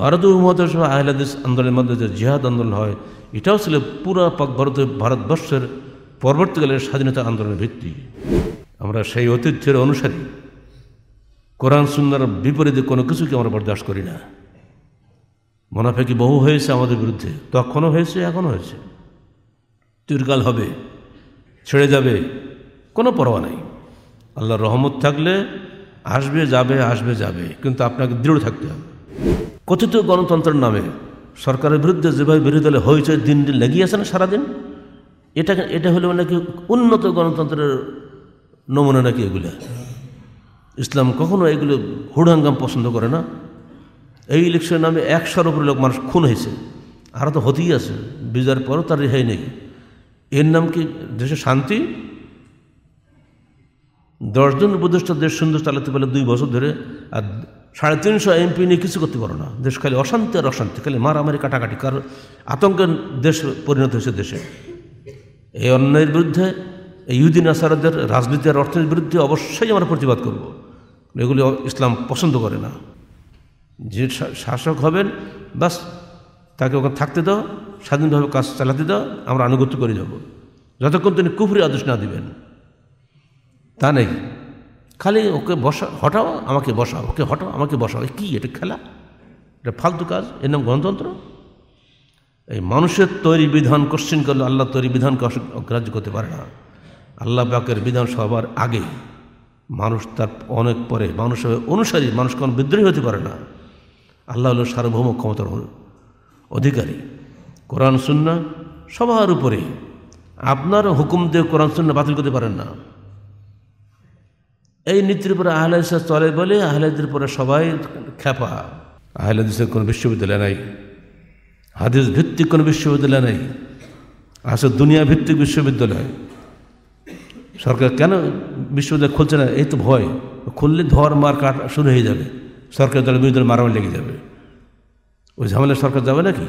ভারত উম্মত সহ আহলাদিস আন্দোলনের মধ্যে যে জিহাদ আন্দোলন হয় এটাও ছিল পাক ভারত ভারতবর্ষের পরবর্তীকালের স্বাধীনতা আন্দোলনের ভিত্তি আমরা সেই ঐতিহ্যের অনুসারী কোরআন সুন্নার বিপরীতে কোনো কিছুকে আমরা বরদাস্ত করি না মনাফেকি বহু হয়েছে আমাদের বিরুদ্ধে তখনও হয়েছে এখনও হয়েছে তীরকাল হবে ছেড়ে যাবে কোনো পরোয়া নাই আল্লাহর রহমত থাকলে আসবে যাবে আসবে যাবে কিন্তু আপনাকে দৃঢ় থাকতে হবে কথিত গণতন্ত্রের নামে সরকারের বিরুদ্ধে যেভাবে বিরোধী দলে হয়েছে দিন দিন লেগিয়েছে না সারাদিন এটা এটা হলো নাকি উন্নত গণতন্ত্রের নমুনা নাকি এগুলো ইসলাম কখনো এগুলো হুড়হাঙ্গাম পছন্দ করে না এই ইলেকশনের নামে একশোর উপরে লোক মানুষ খুন হয়েছে আর তো হতেই আছে বিজয়ের পরও তার রেহাই নেই এর নাম কি দেশে শান্তি দশজন উপদেষ্টা দেশ সুন্দর চালাতে পারলে দুই বছর ধরে আর সাড়ে তিনশো এমপি নিয়ে কিছু করতে পারো না দেশ খালি অশান্তি আর অশান্তি খালি মারামারি কাটাকাটি কার আতঙ্কের দেশ পরিণত হয়েছে দেশে এই অন্যায়ের বিরুদ্ধে এই ইউদিন আসারাদের রাজনীতি আর অর্থনীতির বিরুদ্ধে অবশ্যই আমরা প্রতিবাদ করব এগুলি ইসলাম পছন্দ করে না যে শাসক হবেন বাস তাকে ওখানে থাকতে দাও স্বাধীনভাবে কাজ চালাতে দাও আমরা আনুগত্য করে যাব যতক্ষণ তিনি কুফরি আদেশ না দিবেন তা নেই খালি ওকে বসা হটাও আমাকে বসাও ওকে হটাও আমাকে বসাও কি এটা খেলা এটা ফালতু কাজ এর নাম গণতন্ত্র এই মানুষের তৈরি বিধান কোশ্চিন করলে আল্লাহ তৈরি বিধানকে অগ্রাহ্য করতে পারে না আল্লাহ বাকের বিধান সবার আগে মানুষ তার অনেক পরে মানুষ অনুসারী মানুষ কোনো বিদ্রোহী হতে পারে না আল্লাহ হল সার্বভৌম ক্ষমতার অধিকারী কোরআন সুন্না সবার উপরে আপনার হুকুম দিয়ে কোরআন সুন্না বাতিল করতে পারেন না এই নীতির উপরে আহলাদিসা চলে বলে আহলেদের উপরে সবাই খ্যাপা আহলেদের কোনো বিশ্ববিদ্যালয় নাই হাদিস ভিত্তিক কোনো বিশ্ববিদ্যালয় নেই আছে দুনিয়া ভিত্তিক বিশ্ববিদ্যালয় সরকার কেন বিশ্ববিদ্যালয় খুলছে না এই তো ভয় খুললে ধর মার কাট শুরু হয়ে যাবে সরকার দলের বিরুদ্ধে মারামার লেগে যাবে ওই ঝামেলা সরকার যাবে নাকি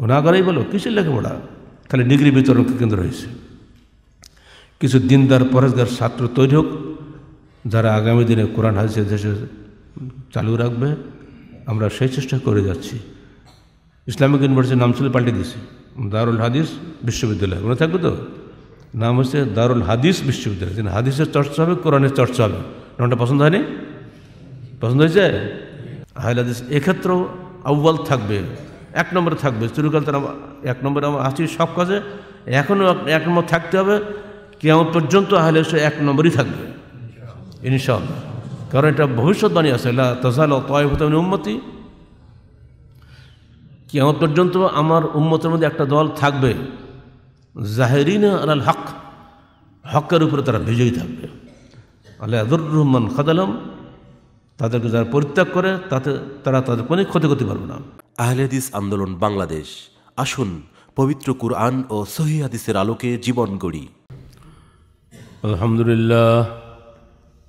ও না করেই বলো কিসের পড়া খালি ডিগ্রি বিতরণ কেন্দ্র হয়েছে কিছু দিনদার পরেশদার ছাত্র তৈরি হোক যারা আগামী দিনে কোরআন হাদিসের দেশে চালু রাখবে আমরা সেই চেষ্টা করে যাচ্ছি ইসলামিক ইউনিভার্সিটির নাম ছিল পাল্টে দিয়েছি দারুল হাদিস বিশ্ববিদ্যালয় মনে থাকবে তো নাম হচ্ছে দারুল হাদিস বিশ্ববিদ্যালয় যেন হাদিসের চর্চা হবে কোরআনের চর্চা হবে নামটা পছন্দ হয়নি পছন্দ হয়েছে আহল হাদিস এক্ষেত্রেও আউ্বাল থাকবে এক নম্বরে থাকবে চুরুকাল তার এক নম্বরে আমার আছি সব কাজে এখনও এক নম্বর থাকতে হবে কেমন পর্যন্ত আহলে এক নম্বরই থাকবে ইনশাল্লাহ কারণ এটা ভবিষ্যৎবাণী আছে তাজাল তয়ভূতামী উন্মতি কি আমার পর্যন্ত আমার উম্মতের মধ্যে একটা দল থাকবে জাহেরিন আল হক হকের উপরে তারা বিজয়ী থাকবে আল্লাহ আদুর রহমান খাদালম তাদেরকে যারা পরিত্যাগ করে তাতে তারা তাদের কোনো ক্ষতি করতে পারবে না আহলেদিস আন্দোলন বাংলাদেশ আসুন পবিত্র কুরআন ও সহি হাদিসের আলোকে জীবন গড়ি আলহামদুলিল্লাহ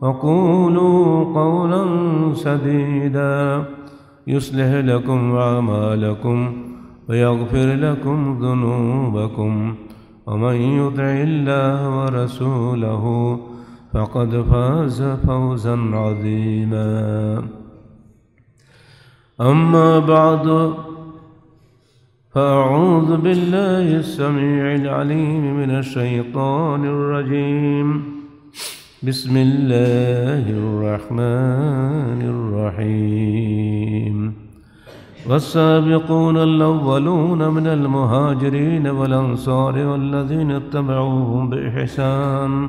وقولوا قولا سديدا يصلح لكم أعمالكم ويغفر لكم ذنوبكم ومن يطع الله ورسوله فقد فاز فوزا عظيما أما بعد فأعوذ بالله السميع العليم من الشيطان الرجيم بسم الله الرحمن الرحيم والسابقون الأولون من المهاجرين والأنصار والذين اتبعوهم بإحسان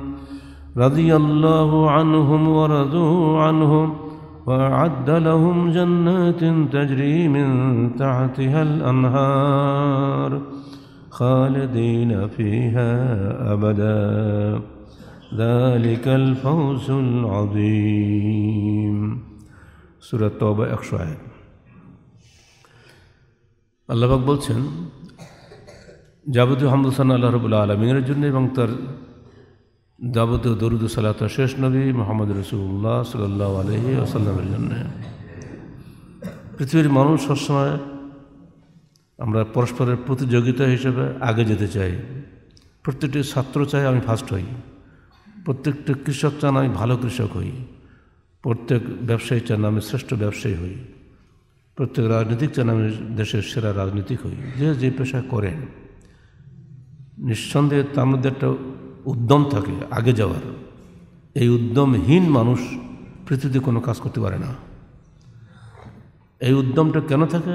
رضي الله عنهم ورضوا عنهم وأعد لهم جنات تجري من تحتها الأنهار خالدين فيها أبداً ذلك الفوز العظيم সুরা তবা একশো এক আল্লাহবাক বলছেন যাবতীয় হামদুসান আল্লাহ রবুল্লা আলমিনের জন্য এবং তার যাবতীয় দরুদ সালাত শেষ নবী মোহাম্মদ রসুল্লাহ সাল্লাহ আলহি আসাল্লামের জন্য পৃথিবীর মানুষ সবসময় আমরা পরস্পরের প্রতিযোগিতা হিসেবে আগে যেতে চাই প্রত্যেকটি ছাত্র চাই আমি ফার্স্ট হই প্রত্যেকটা কৃষক চান আমি ভালো কৃষক হই প্রত্যেক ব্যবসায়ী চান আমি শ্রেষ্ঠ ব্যবসায়ী হই প্রত্যেক রাজনীতিক চান আমি দেশের সেরা রাজনীতিক হই যে যে পেশা করেন নিঃসন্দেহে তার মধ্যে একটা উদ্যম থাকে আগে যাওয়ার এই উদ্যমহীন মানুষ পৃথিবীতে কোনো কাজ করতে পারে না এই উদ্যমটা কেন থাকে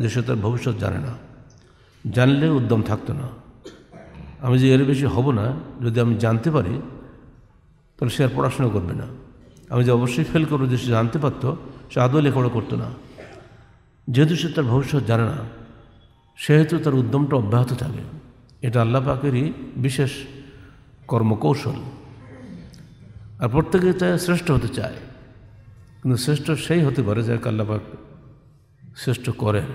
যে সে তার ভবিষ্যৎ জানে না জানলে উদ্যম থাকতো না আমি যে এর বেশি হব না যদি আমি জানতে পারি তাহলে সে আর পড়াশোনা করবে না আমি যে অবশ্যই ফেল করবো যে সে জানতে পারতো সে আদৌ লেখাপড়া করতো না যেহেতু সে তার ভবিষ্যৎ জানে না সেহেতু তার উদ্যমটা অব্যাহত থাকে এটা আল্লাহ পাকেরই বিশেষ কর্মকৌশল আর প্রত্যেকে তাই শ্রেষ্ঠ হতে চায় কিন্তু শ্রেষ্ঠ সেই হতে পারে যাকে আল্লাহ পাক শ্রেষ্ঠ করেন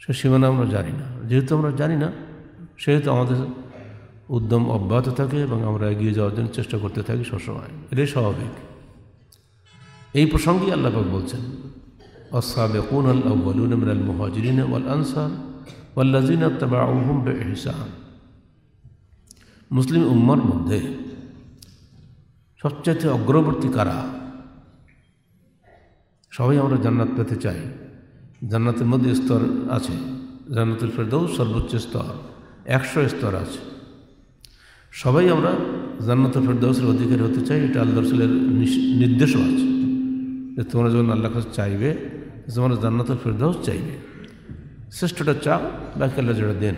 সে সীমানা আমরা জানি না যেহেতু আমরা জানি না সেহেতু আমাদের উদ্যম অব্যাহত থাকে এবং আমরা এগিয়ে যাওয়ার জন্য চেষ্টা করতে থাকি সবসময় এটাই স্বাভাবিক এই প্রসঙ্গেই আল্লাপাক বলছেন অসাবেকুন আল্লাহ বলুন ইমরাল মুহাজরিন ওয়াল আনসার ওয়াল্লাজিন তাবাউহুম বে ইহসান মুসলিম উম্মার মধ্যে সবচেয়ে অগ্রবর্তী কারা সবাই আমরা জান্নাত পেতে চাই জান্নাতের মধ্যে স্তর আছে জান্নাতের ফেরদৌ সর্বোচ্চ স্তর একশো স্তর আছে সবাই আমরা জান্নাত ফেরদাউসের অধিকারী হতে চাই এটা আল্লাহ রসুলের নির্দেশও আছে যে তোমরা যখন আল্লাহ কাছে চাইবে তোমরা জান্নাত ফেরদাউস চাইবে শ্রেষ্ঠটা চাও বাকি আল্লাহ যেটা দেন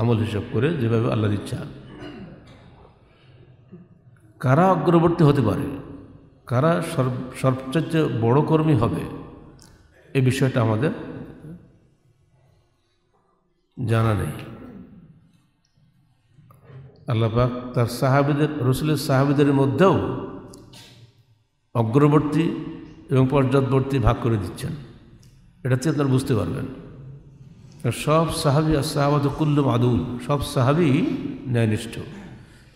আমল হিসাব করে যেভাবে আল্লাহ ইচ্ছা কারা অগ্রবর্তী হতে পারে কারা সবচেয়ে বড় কর্মী হবে এ বিষয়টা আমাদের জানা নেই আল্লাপাক তার সাহাবিদের রসুলের সাহাবিদের মধ্যেও অগ্রবর্তী এবং পর্যাদবর্তী ভাগ করে দিচ্ছেন এটাতে আপনারা বুঝতে পারবেন সব সাহাবি আর সাহাবাদ কুল্লু আদুল সব সাহাবি ন্যায়নিষ্ঠ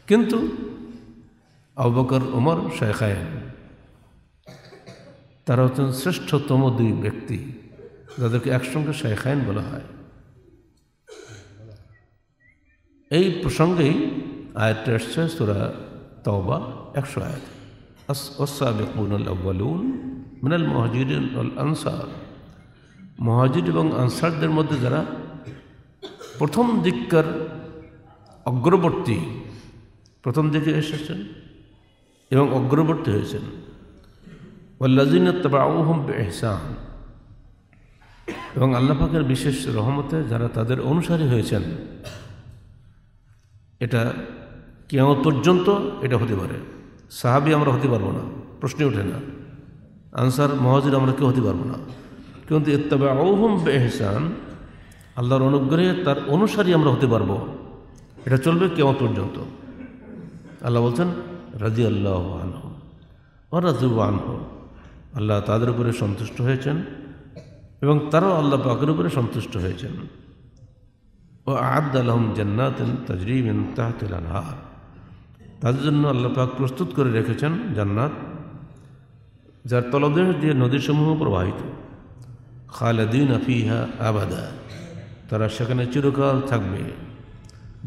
কিন্তু আবকর ওমর শেখায়ন তারা হচ্ছেন শ্রেষ্ঠতম দুই ব্যক্তি যাদেরকে একসঙ্গে শেখায়ন বলা হয় এই প্রসঙ্গেই আয়াতটা এসছে সুরা তওবা একশো আয়াত ওসাবিকুন মিনাল মহাজির আনসার মহাজির এবং আনসারদের মধ্যে যারা প্রথম দিককার অগ্রবর্তী প্রথম দিকে এসেছেন এবং অগ্রবর্তী হয়েছেন ওল্লাজিন এবং আল্লাহাকের বিশেষ রহমতে যারা তাদের অনুসারী হয়েছেন এটা কেমন পর্যন্ত এটা হতে পারে সাহাবি আমরা হতে পারবো না প্রশ্নে ওঠে না আনসার মহাজির আমরা কেউ হতে পারবো না কিন্তু তবে আহম বেহসান আল্লাহর অনুগ্রহে তার অনুসারী আমরা হতে পারবো এটা চলবে কেমন পর্যন্ত আল্লাহ বলছেন রাজি আল্লাহ আনহ ও রাজু আনহ আল্লাহ তাদের উপরে সন্তুষ্ট হয়েছেন এবং তারাও আল্লাহ পাকের উপরে সন্তুষ্ট হয়েছেন ও আদ আলহম জান্নাতন তাজরিব তাহতুল আনহার তার জন্য আল্লাপাক প্রস্তুত করে রেখেছেন জান্নাত যার তলদেশ দিয়ে নদীসমূহ প্রবাহিত খালেদিন আফিহা আবাদা তারা সেখানে চিরকাল থাকবে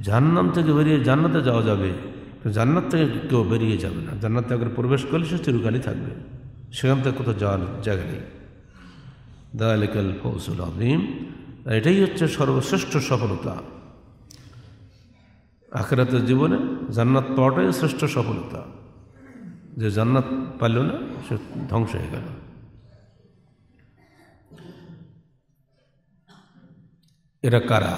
জান্নাম থেকে বেরিয়ে জান্নাতে যাওয়া যাবে জান্নাত থেকে কেউ বেরিয়ে যাবে না জান্নাত থেকে প্রবেশ করলে সে চিরকালই থাকবে সেখান থেকে কোথাও যাওয়ার জায়গা নেই দালিকাল ফৌসুল আদিম এটাই হচ্ছে সর্বশ্রেষ্ঠ সফলতা আখেরাতের জীবনে জান্নাত পাওয়াটাই শ্রেষ্ঠ সফলতা যে জান্নাত পারল না সে ধ্বংস হয়ে গেল এরা কারা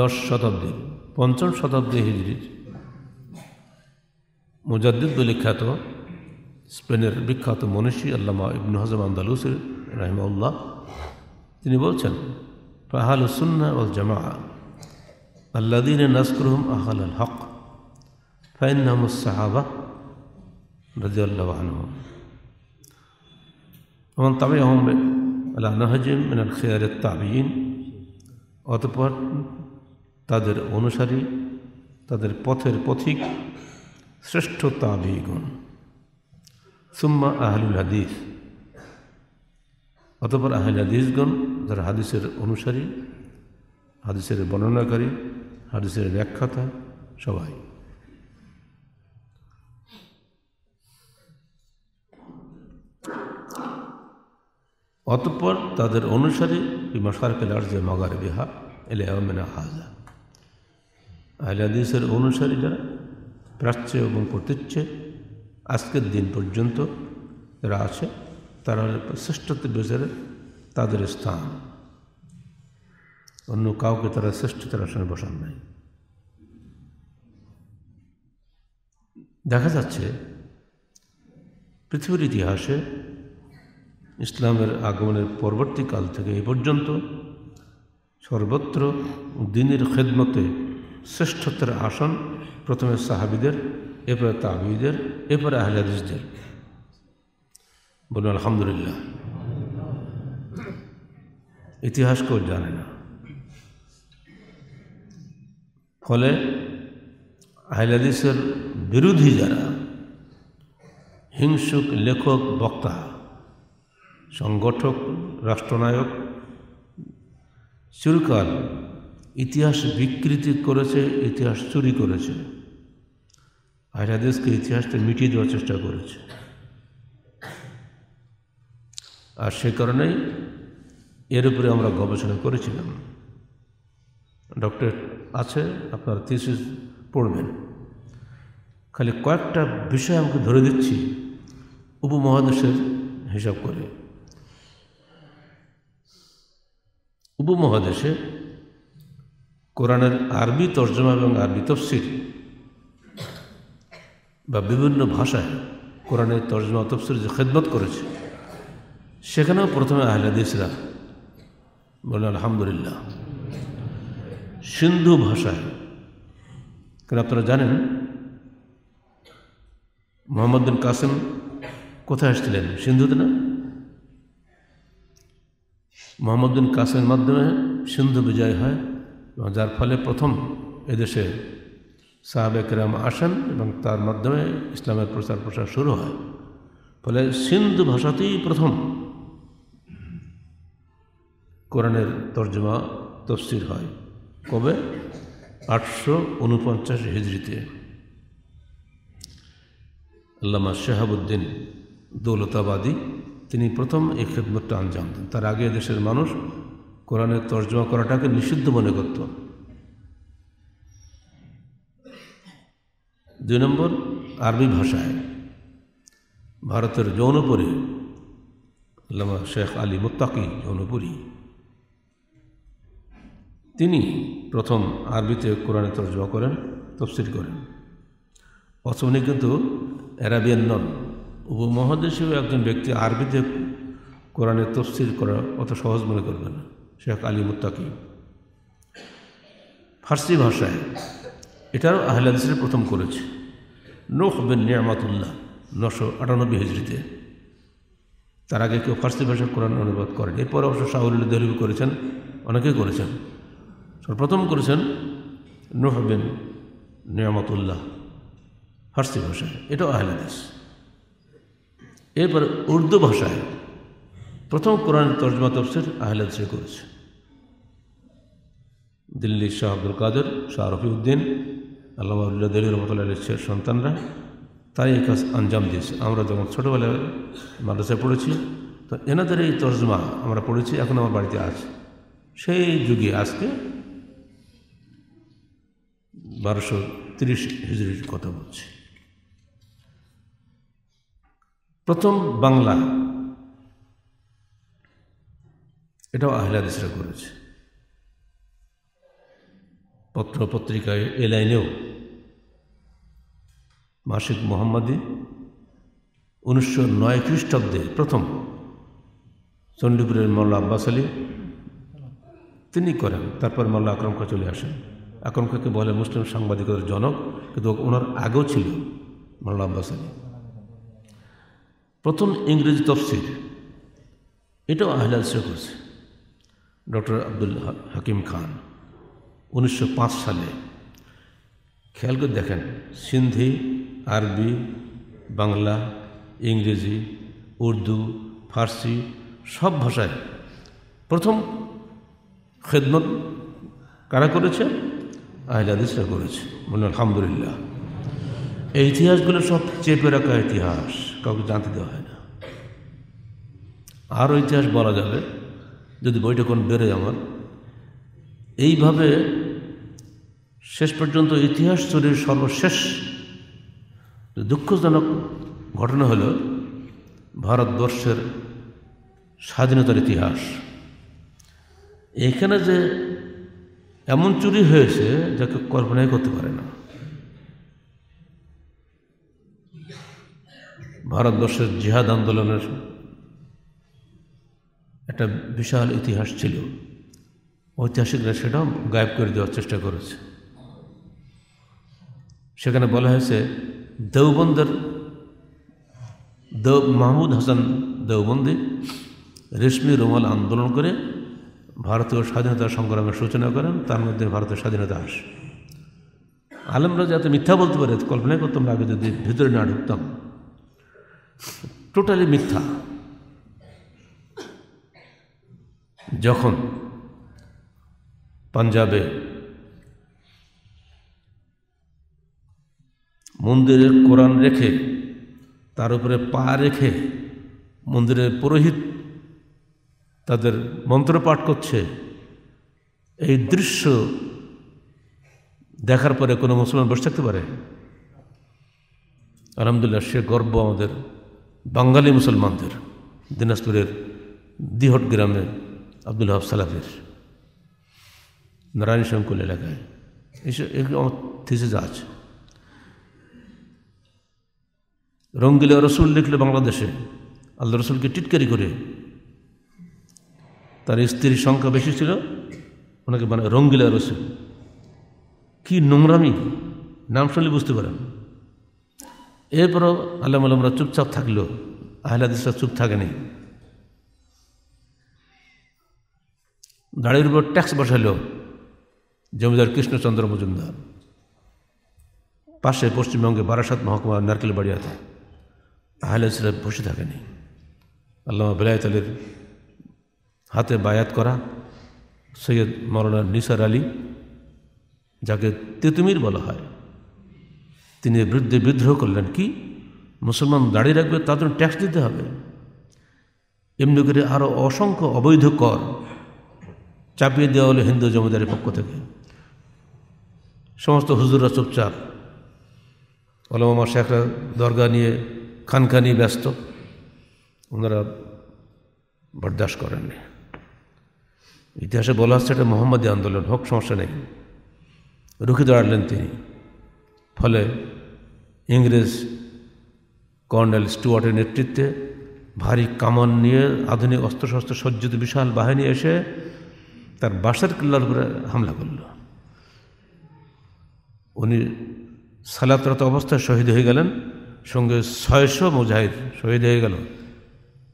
দশ শতাব্দী পঞ্চম শতাব্দী হিজড়ির মুজাদ্দিদ বলে খ্যাত স্পেনের বিখ্যাত মনীষী আল্লামা ইবনু হাজম আন্দালুসের রাহিমউল্লাহ তিনি বলছেন ফাহাল সুন্না ওয়াল জামা আল্লাদিন নাসকরুম আহাল আল হক ফাইন্নাম সাহাবা রাজিউল্লাহ আনহ ومن طبعهم على نهجهم من الخيار التابعين অতপর তাদের অনুসারী তাদের পথের পথিক শ্রেষ্ঠ তাবিগুণ সুম্মা আহলুল হাদিস অতপর আহলে হাদিসগণ যারা হাদিসের অনুসারী হাদিসের বর্ণনাকারী হাদিসের ব্যাখ্যাতা সবাই অতঃপর তাদের অনুসারে মাসারকেল আর্জে মগার বিহা এলে আহমেনা হাজা আহলাদিসের অনুসারী অনুসারীরা প্রাচ্য এবং প্রতিচ্ছে আজকের দিন পর্যন্ত যারা আছে তারা শ্রেষ্ঠত্ব বিচারে তাদের স্থান অন্য কাউকে তারা শ্রেষ্ঠতার আসনে বসান নাই দেখা যাচ্ছে পৃথিবীর ইতিহাসে ইসলামের আগমনের পরবর্তীকাল থেকে এ পর্যন্ত সর্বত্র দিনের খেদমতে শ্রেষ্ঠত্বের আসন প্রথমে সাহাবিদের এরপরে তাবিদের এরপরে আহলাদিসদের বলুন আলহামদুলিল্লাহ ইতিহাস কেউ জানে না ফলে আহলাদিসের বিরোধী যারা হিংসুক লেখক বক্তা সংগঠক রাষ্ট্রনায়ক চিরকাল ইতিহাস বিকৃতি করেছে ইতিহাস চুরি করেছে আহলাদিসকে ইতিহাসটা মিটিয়ে দেওয়ার চেষ্টা করেছে আর সে কারণেই এর উপরে আমরা গবেষণা করেছিলাম ডক্টরেট আছে আপনার থিসিস পড়বেন খালি কয়েকটা বিষয় আমাকে ধরে দিচ্ছি উপমহাদেশের হিসাব করে উপমহাদেশে কোরআনের আরবি তর্জমা এবং আরবি তফসির বা বিভিন্ন ভাষায় কোরআনের তর্জমা তফসির যে খেদমত করেছে সেখানেও প্রথমে আহলাদেশরা বলে আলহামদুলিল্লাহ সিন্ধু ভাষায় কেন আপনারা জানেন মোহাম্মদ বিন কাসেম কোথায় আসছিলেন সিন্ধুতে না মোহাম্মদ বিন কাসেমের মাধ্যমে সিন্ধু বিজয় হয় এবং যার ফলে প্রথম এদেশে সাহাবেকরাম আসেন এবং তার মাধ্যমে ইসলামের প্রচার প্রসার শুরু হয় ফলে সিন্ধু ভাষাতেই প্রথম কোরআনের তর্জমা তফসির হয় কবে আটশো উনপঞ্চাশ হিজড়িতে আল্লামা শাহাবুদ্দিন দৌলতাবাদী তিনি প্রথম এই খেদমতটা আঞ্জাম দেন তার আগে দেশের মানুষ কোরআনের তর্জমা করাটাকে নিষিদ্ধ মনে করত দুই নম্বর আরবি ভাষায় ভারতের যৌনপুরে আল্লামা শেখ আলী মোত্তাকি যৌনপুরী তিনি প্রথম আরবিতে কোরআনে তর্জমা করেন তফসিল করেন অথচ উনি কিন্তু অ্যারাবিয়ান নন উপমহাদেশেও একজন ব্যক্তি আরবিতে কোরআনে তফসিল করা অত সহজ মনে করবে না শেখ আলী মুত্তাকি ফার্সি ভাষায় এটাও আহলাদিসের প্রথম করেছে নোখ বিন নিয়ামাতুল্লাহ নশো আটানব্বই হিজড়িতে তার আগে কেউ ফার্সি ভাষায় কোরআন অনুবাদ করেন এরপর অবশ্য শাহরুল দহলিবি করেছেন অনেকেই করেছেন সর্বপ্রথম করেছেন নুহবেন নিয়ামতুল্লাহ ফার্সি ভাষায় এটাও আহলাদিস এরপর উর্দু ভাষায় প্রথম কোরআন তর্জমা তফসির আহলাদিসে করেছে দিল্লি শাহ আব্দুল কাদের শাহ রফিউদ্দিন আল্লাহুল্লাহ দিল্লি রহমতুল্লাহ আলীর সন্তানরা তাই এই কাজ আঞ্জাম দিয়েছে আমরা যখন ছোটোবেলায় মাদ্রাসায় পড়েছি তো এনাদের এই তর্জমা আমরা পড়েছি এখন আমার বাড়িতে আছে সেই যুগে আজকে বারোশো তিরিশ হিজড়ির কথা বলছি প্রথম বাংলা এটাও আহলাদিসরা করেছে পত্র পত্রিকায় এ লাইনেও মাসিক মোহাম্মদী উনিশশো নয় খ্রিস্টাব্দে প্রথম চণ্ডীপুরের মোল্লা আব্বাস আলী তিনি করেন তারপর মোল্লা আকরমকা চলে আসেন কাউকে বলে মুসলিম সাংবাদিকতার জনক কিন্তু ওনার আগেও ছিল মোল্লা আব্বাস আলী প্রথম ইংরেজি তফসির এটাও আহলাল শেখ ডক্টর আব্দুল হাকিম খান উনিশশো সালে খেয়াল করে দেখেন সিন্ধি আরবি বাংলা ইংরেজি উর্দু ফার্সি সব ভাষায় প্রথম খেদমত কারা করেছে আহলে হাদিসরা করেছে বলুন আলহামদুলিল্লাহ এই ইতিহাসগুলো সব চেপে রাখা ইতিহাস কাউকে জানতে দেওয়া হয় না আরও ইতিহাস বলা যাবে যদি বইটা কোন বেড়ে আমার এইভাবে শেষ পর্যন্ত ইতিহাস চুরির সর্বশেষ দুঃখজনক ঘটনা হল ভারতবর্ষের স্বাধীনতার ইতিহাস এখানে যে এমন চুরি হয়েছে যাকে কল্পনাই করতে পারে না ভারতবর্ষের জিহাদ আন্দোলনের একটা বিশাল ইতিহাস ছিল ঐতিহাসিকরা সেটাও গায়েব করে দেওয়ার চেষ্টা করেছে সেখানে বলা হয়েছে দেওবন্দের দেব মাহমুদ হাসান দেওবন্দি রেশমি রুমাল আন্দোলন করে ভারতীয় স্বাধীনতা সংগ্রামের সূচনা করেন তার মধ্যে ভারতের স্বাধীনতা আসে আলমরা যাতে মিথ্যা বলতে পারে কল্পনা করতাম আগে যদি ভিতরে না ঢুকতাম টোটালি মিথ্যা যখন পাঞ্জাবে মন্দিরের কোরআন রেখে তার উপরে পা রেখে মন্দিরের পুরোহিত তাদের মন্ত্রপাঠ করছে এই দৃশ্য দেখার পরে কোনো মুসলমান বসে থাকতে পারে আলহামদুলিল্লাহ সে গর্ব আমাদের বাঙালি মুসলমানদের দিনাজপুরের দিহট গ্রামে আব্দুল হাব সালাফের নারায়ণ শঙ্কুল এলাকায় এসব এগুলো আমার যা আছে রঙ্গিলা রসুল লিখলে বাংলাদেশে আল্লাহ রসুলকে টিটকারি করে তার স্ত্রীর সংখ্যা বেশি ছিল ওনাকে মানে রঙ্গিলা রসুল কি নোংরামি নাম শুনলে বুঝতে পারেন এরপরও আল্লাহ আলমরা চুপচাপ থাকলো আহলাদিসরা চুপ থাকেনি গাড়ির উপর ট্যাক্স বসালো জমিদার কৃষ্ণচন্দ্র মজুমদার পাশে পশ্চিমবঙ্গে বারাসাত মহকুমা নারকেল আছে আহলাদিসরা বসে থাকেনি আল্লাহ বেলায়ত আলীর হাতে বায়াত করা সৈয়দ মৌলানা নিসার আলী যাকে তেতুমির বলা হয় তিনি বিরুদ্ধে বিদ্রোহ করলেন কি মুসলমান দাঁড়িয়ে রাখবে তার জন্য ট্যাক্স দিতে হবে এমনি করে আরও অসংখ্য অবৈধ কর চাপিয়ে দেওয়া হলো হিন্দু জমিদারের পক্ষ থেকে সমস্ত হুজুররা চুপচাপ ওলামা শেখরা দরগা নিয়ে খানখানি ব্যস্ত ওনারা বরদাস্ত করেননি ইতিহাসে বলা হচ্ছে এটা মোহাম্মদী আন্দোলন হোক সমস্যা নেই রুখে দাঁড়ালেন তিনি ফলে ইংরেজ কর্নেল স্টুয়ার্টের নেতৃত্বে ভারী কামান নিয়ে আধুনিক অস্ত্রশস্ত্র সজ্জিত বিশাল বাহিনী এসে তার বাসার কিল্লার উপরে হামলা করল উনি সালাতরত অবস্থায় শহীদ হয়ে গেলেন সঙ্গে ছয়শ মুজাহিদ শহীদ হয়ে গেল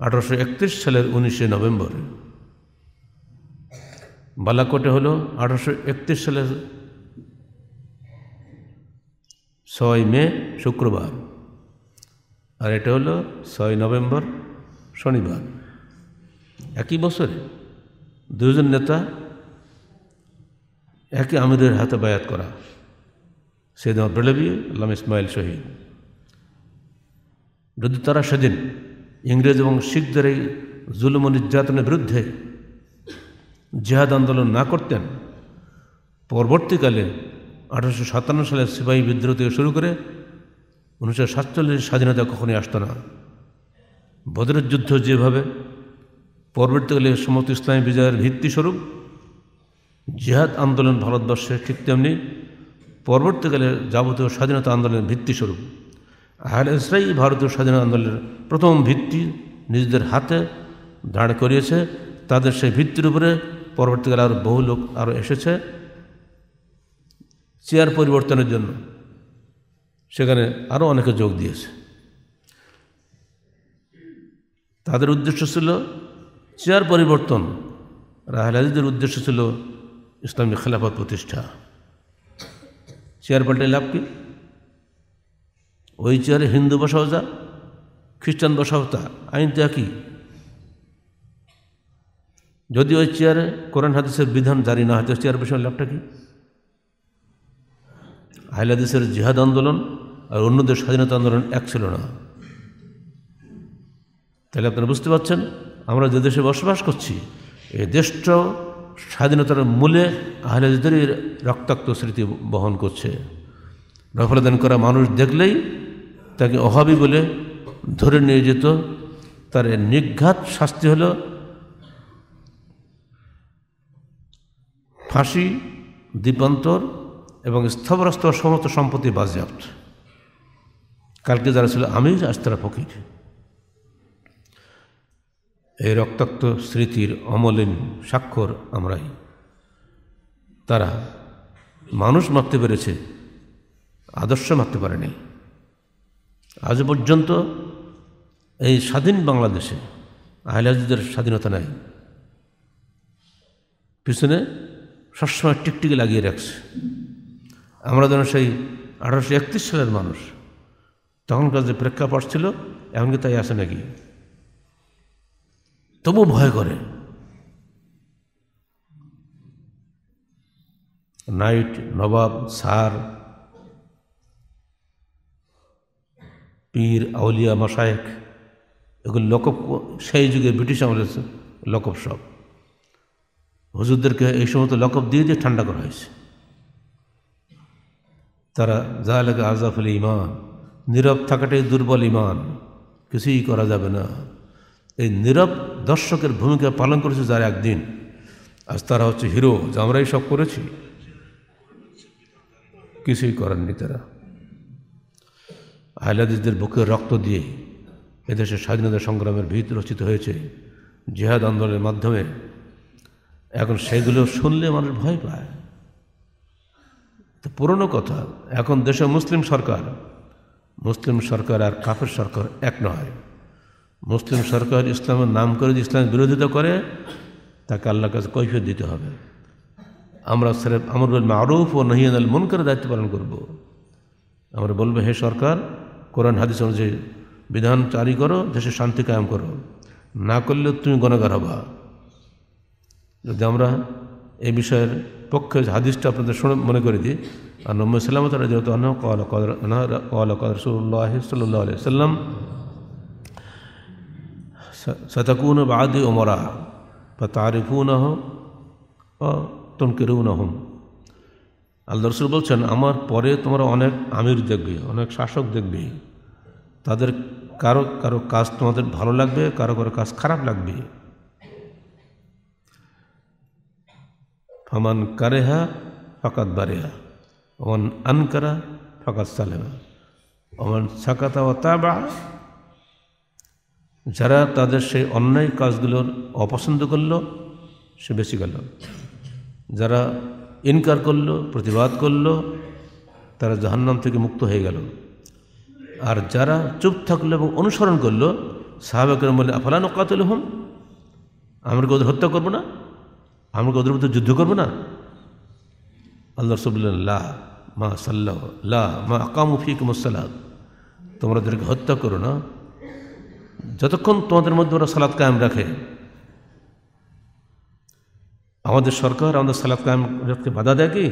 আঠারোশো সালের উনিশে নভেম্বরে বালাকোটে হলো আঠারোশো একত্রিশ সালের ছয় মে শুক্রবার আর এটা হলো ছয় নভেম্বর শনিবার একই বছরে দুজন নেতা একই আমিরের হাতে বায়াত করা সেদ আব্দুলবি আল্লাহ ইসমাইল শহীদ যদি তারা সেদিন ইংরেজ এবং শিখদের এই জুলুম নির্যাতনের বিরুদ্ধে জেহাদ আন্দোলন না করতেন পরবর্তীকালে আঠারোশো সাতান্ন সালে সিপাহী বিদ্রোহ থেকে শুরু করে উনিশশো সাতচল্লিশের স্বাধীনতা কখনোই আসতো না বদরের যুদ্ধ যেভাবে পরবর্তীকালে সমস্ত ইসলামী বিজয়ের ভিত্তিস্বরূপ জেহাদ আন্দোলন ভারতবর্ষে ঠিক তেমনি পরবর্তীকালে যাবতীয় স্বাধীনতা আন্দোলনের ভিত্তিস্বরূপ আহার ইসরাই ভারতীয় স্বাধীনতা আন্দোলনের প্রথম ভিত্তি নিজেদের হাতে দাঁড় করিয়েছে তাদের সেই ভিত্তির উপরে পরবর্তীকালে আরও বহু লোক আরও এসেছে চেয়ার পরিবর্তনের জন্য সেখানে আরও অনেকে যোগ দিয়েছে তাদের উদ্দেশ্য ছিল চেয়ার পরিবর্তন আজিদের উদ্দেশ্য ছিল ইসলামী খেলাফত প্রতিষ্ঠা চেয়ার পাল্টে লাভ কি ওই চেয়ারে হিন্দু বসাও যা খ্রিস্টান বসাও তা আইন তো একই যদি ওই চেয়ারে কোরআন হাদিসের বিধান জারি না হয় তো চেয়ার বসে লাভটা কি আহল জিহাদ আন্দোলন আর অন্যদের স্বাধীনতা আন্দোলন এক ছিল না তাহলে আপনারা বুঝতে পারছেন আমরা যে দেশে বসবাস করছি এই দেশটাও স্বাধীনতার মূলে আহলেজদেরই রক্তাক্ত স্মৃতি বহন করছে রফলাদান করা মানুষ দেখলেই তাকে অভাবী বলে ধরে নিয়ে যেত তার নিঘাত শাস্তি হলো ফাঁসি দ্বীপান্তর এবং স্থবরাস্ত সমস্ত সম্পত্তি বাজেয়াপ্ত কালকে যারা ছিল আমি আজ তারা ফকির এই রক্তাক্ত স্মৃতির অমলিন স্বাক্ষর আমরাই তারা মানুষ মারতে পেরেছে আদর্শ মারতে পারেনি আজ পর্যন্ত এই স্বাধীন বাংলাদেশে আহলাজিদের স্বাধীনতা নাই পিছনে সবসময় টিকটিকি লাগিয়ে রাখছে আমরা যেন সেই আঠারোশো একত্রিশ সালের মানুষ তখনকার যে প্রেক্ষাপট ছিল এমনকি তাই আছে নাকি তবু ভয় করে নাইট নবাব সার পীর আউলিয়া মশায়েক এগুলো লকব সেই যুগে ব্রিটিশ আমলের লকব সব হজুরদেরকে এই সমস্ত লকব দিয়ে দিয়ে ঠান্ডা করা হয়েছে তারা যা লাগে আজাফ আলী ইমান নীরব থাকাটাই দুর্বল ইমান কিছুই করা যাবে না এই নীরব দর্শকের ভূমিকা পালন করেছে যারা একদিন আজ তারা হচ্ছে হিরো যে আমরাই সব করেছি কিছুই করেননি তারা আহলাদিসদের বুকে রক্ত দিয়ে এদেশের স্বাধীনতা সংগ্রামের ভিত রচিত হয়েছে জেহাদ আন্দোলনের মাধ্যমে এখন সেগুলো শুনলে মানুষ ভয় পায় তো পুরনো কথা এখন দেশে মুসলিম সরকার মুসলিম সরকার আর কাফের সরকার এক নয় মুসলিম সরকার ইসলামের নাম করে যে ইসলামের বিরোধিতা করে তাকে আল্লাহর কাছে কৈফিয়ত দিতে হবে আমরা স্রেফ আমার বলবে আরুফ ও নহিয়ান আল করে দায়িত্ব পালন করব। আমরা বলবো হে সরকার কোরআন হাদিস অনুযায়ী বিধান জারি করো দেশে শান্তি কায়েম করো না করলে তুমি গণগার হবা যদি আমরা এই বিষয়ের পক্ষে হাদিসটা আপনাদের শুনে মনে করে দিই আর নম্বর সাল্লাম তারা যেহেতু আনহ কল কল রসুল্লাহ সাল্লাহ আলিয়া সাল্লাম সতকুন বাদি ওমরা বা তারিফুন তমকিরুন হম আল্লাহ রসুল বলছেন আমার পরে তোমরা অনেক আমির দেখবে অনেক শাসক দেখবে তাদের কারো কারো কাজ তোমাদের ভালো লাগবে কারো কারো কাজ খারাপ লাগবে ফমান কারেহা ফকাত বারেহা অমান আনকারা ফকাত সালেমা অমান সাকাতা ও বা যারা তাদের সেই অন্যায় কাজগুলোর অপছন্দ করলো সে বেশি গেল যারা ইনকার করলো প্রতিবাদ করলো তারা জাহান্নাম থেকে মুক্ত হয়ে গেল আর যারা চুপ থাকলো এবং অনুসরণ করলো সাহাবাকের বলে আফালানো কাতল হুম আমরা ওদের হত্যা করবো না আমরা ওদের মধ্যে যুদ্ধ করবো না আল্লাহ রসবুল্লাহ মা সাল্লাহ লা মা আকামুফিক মুসাল্লাহ তোমরা ওদেরকে হত্যা করো না যতক্ষণ তোমাদের মধ্যে ওরা সালাদ কায়েম রাখে আমাদের সরকার আমাদের সালাদ কায়েম রাখতে বাধা দেয় কি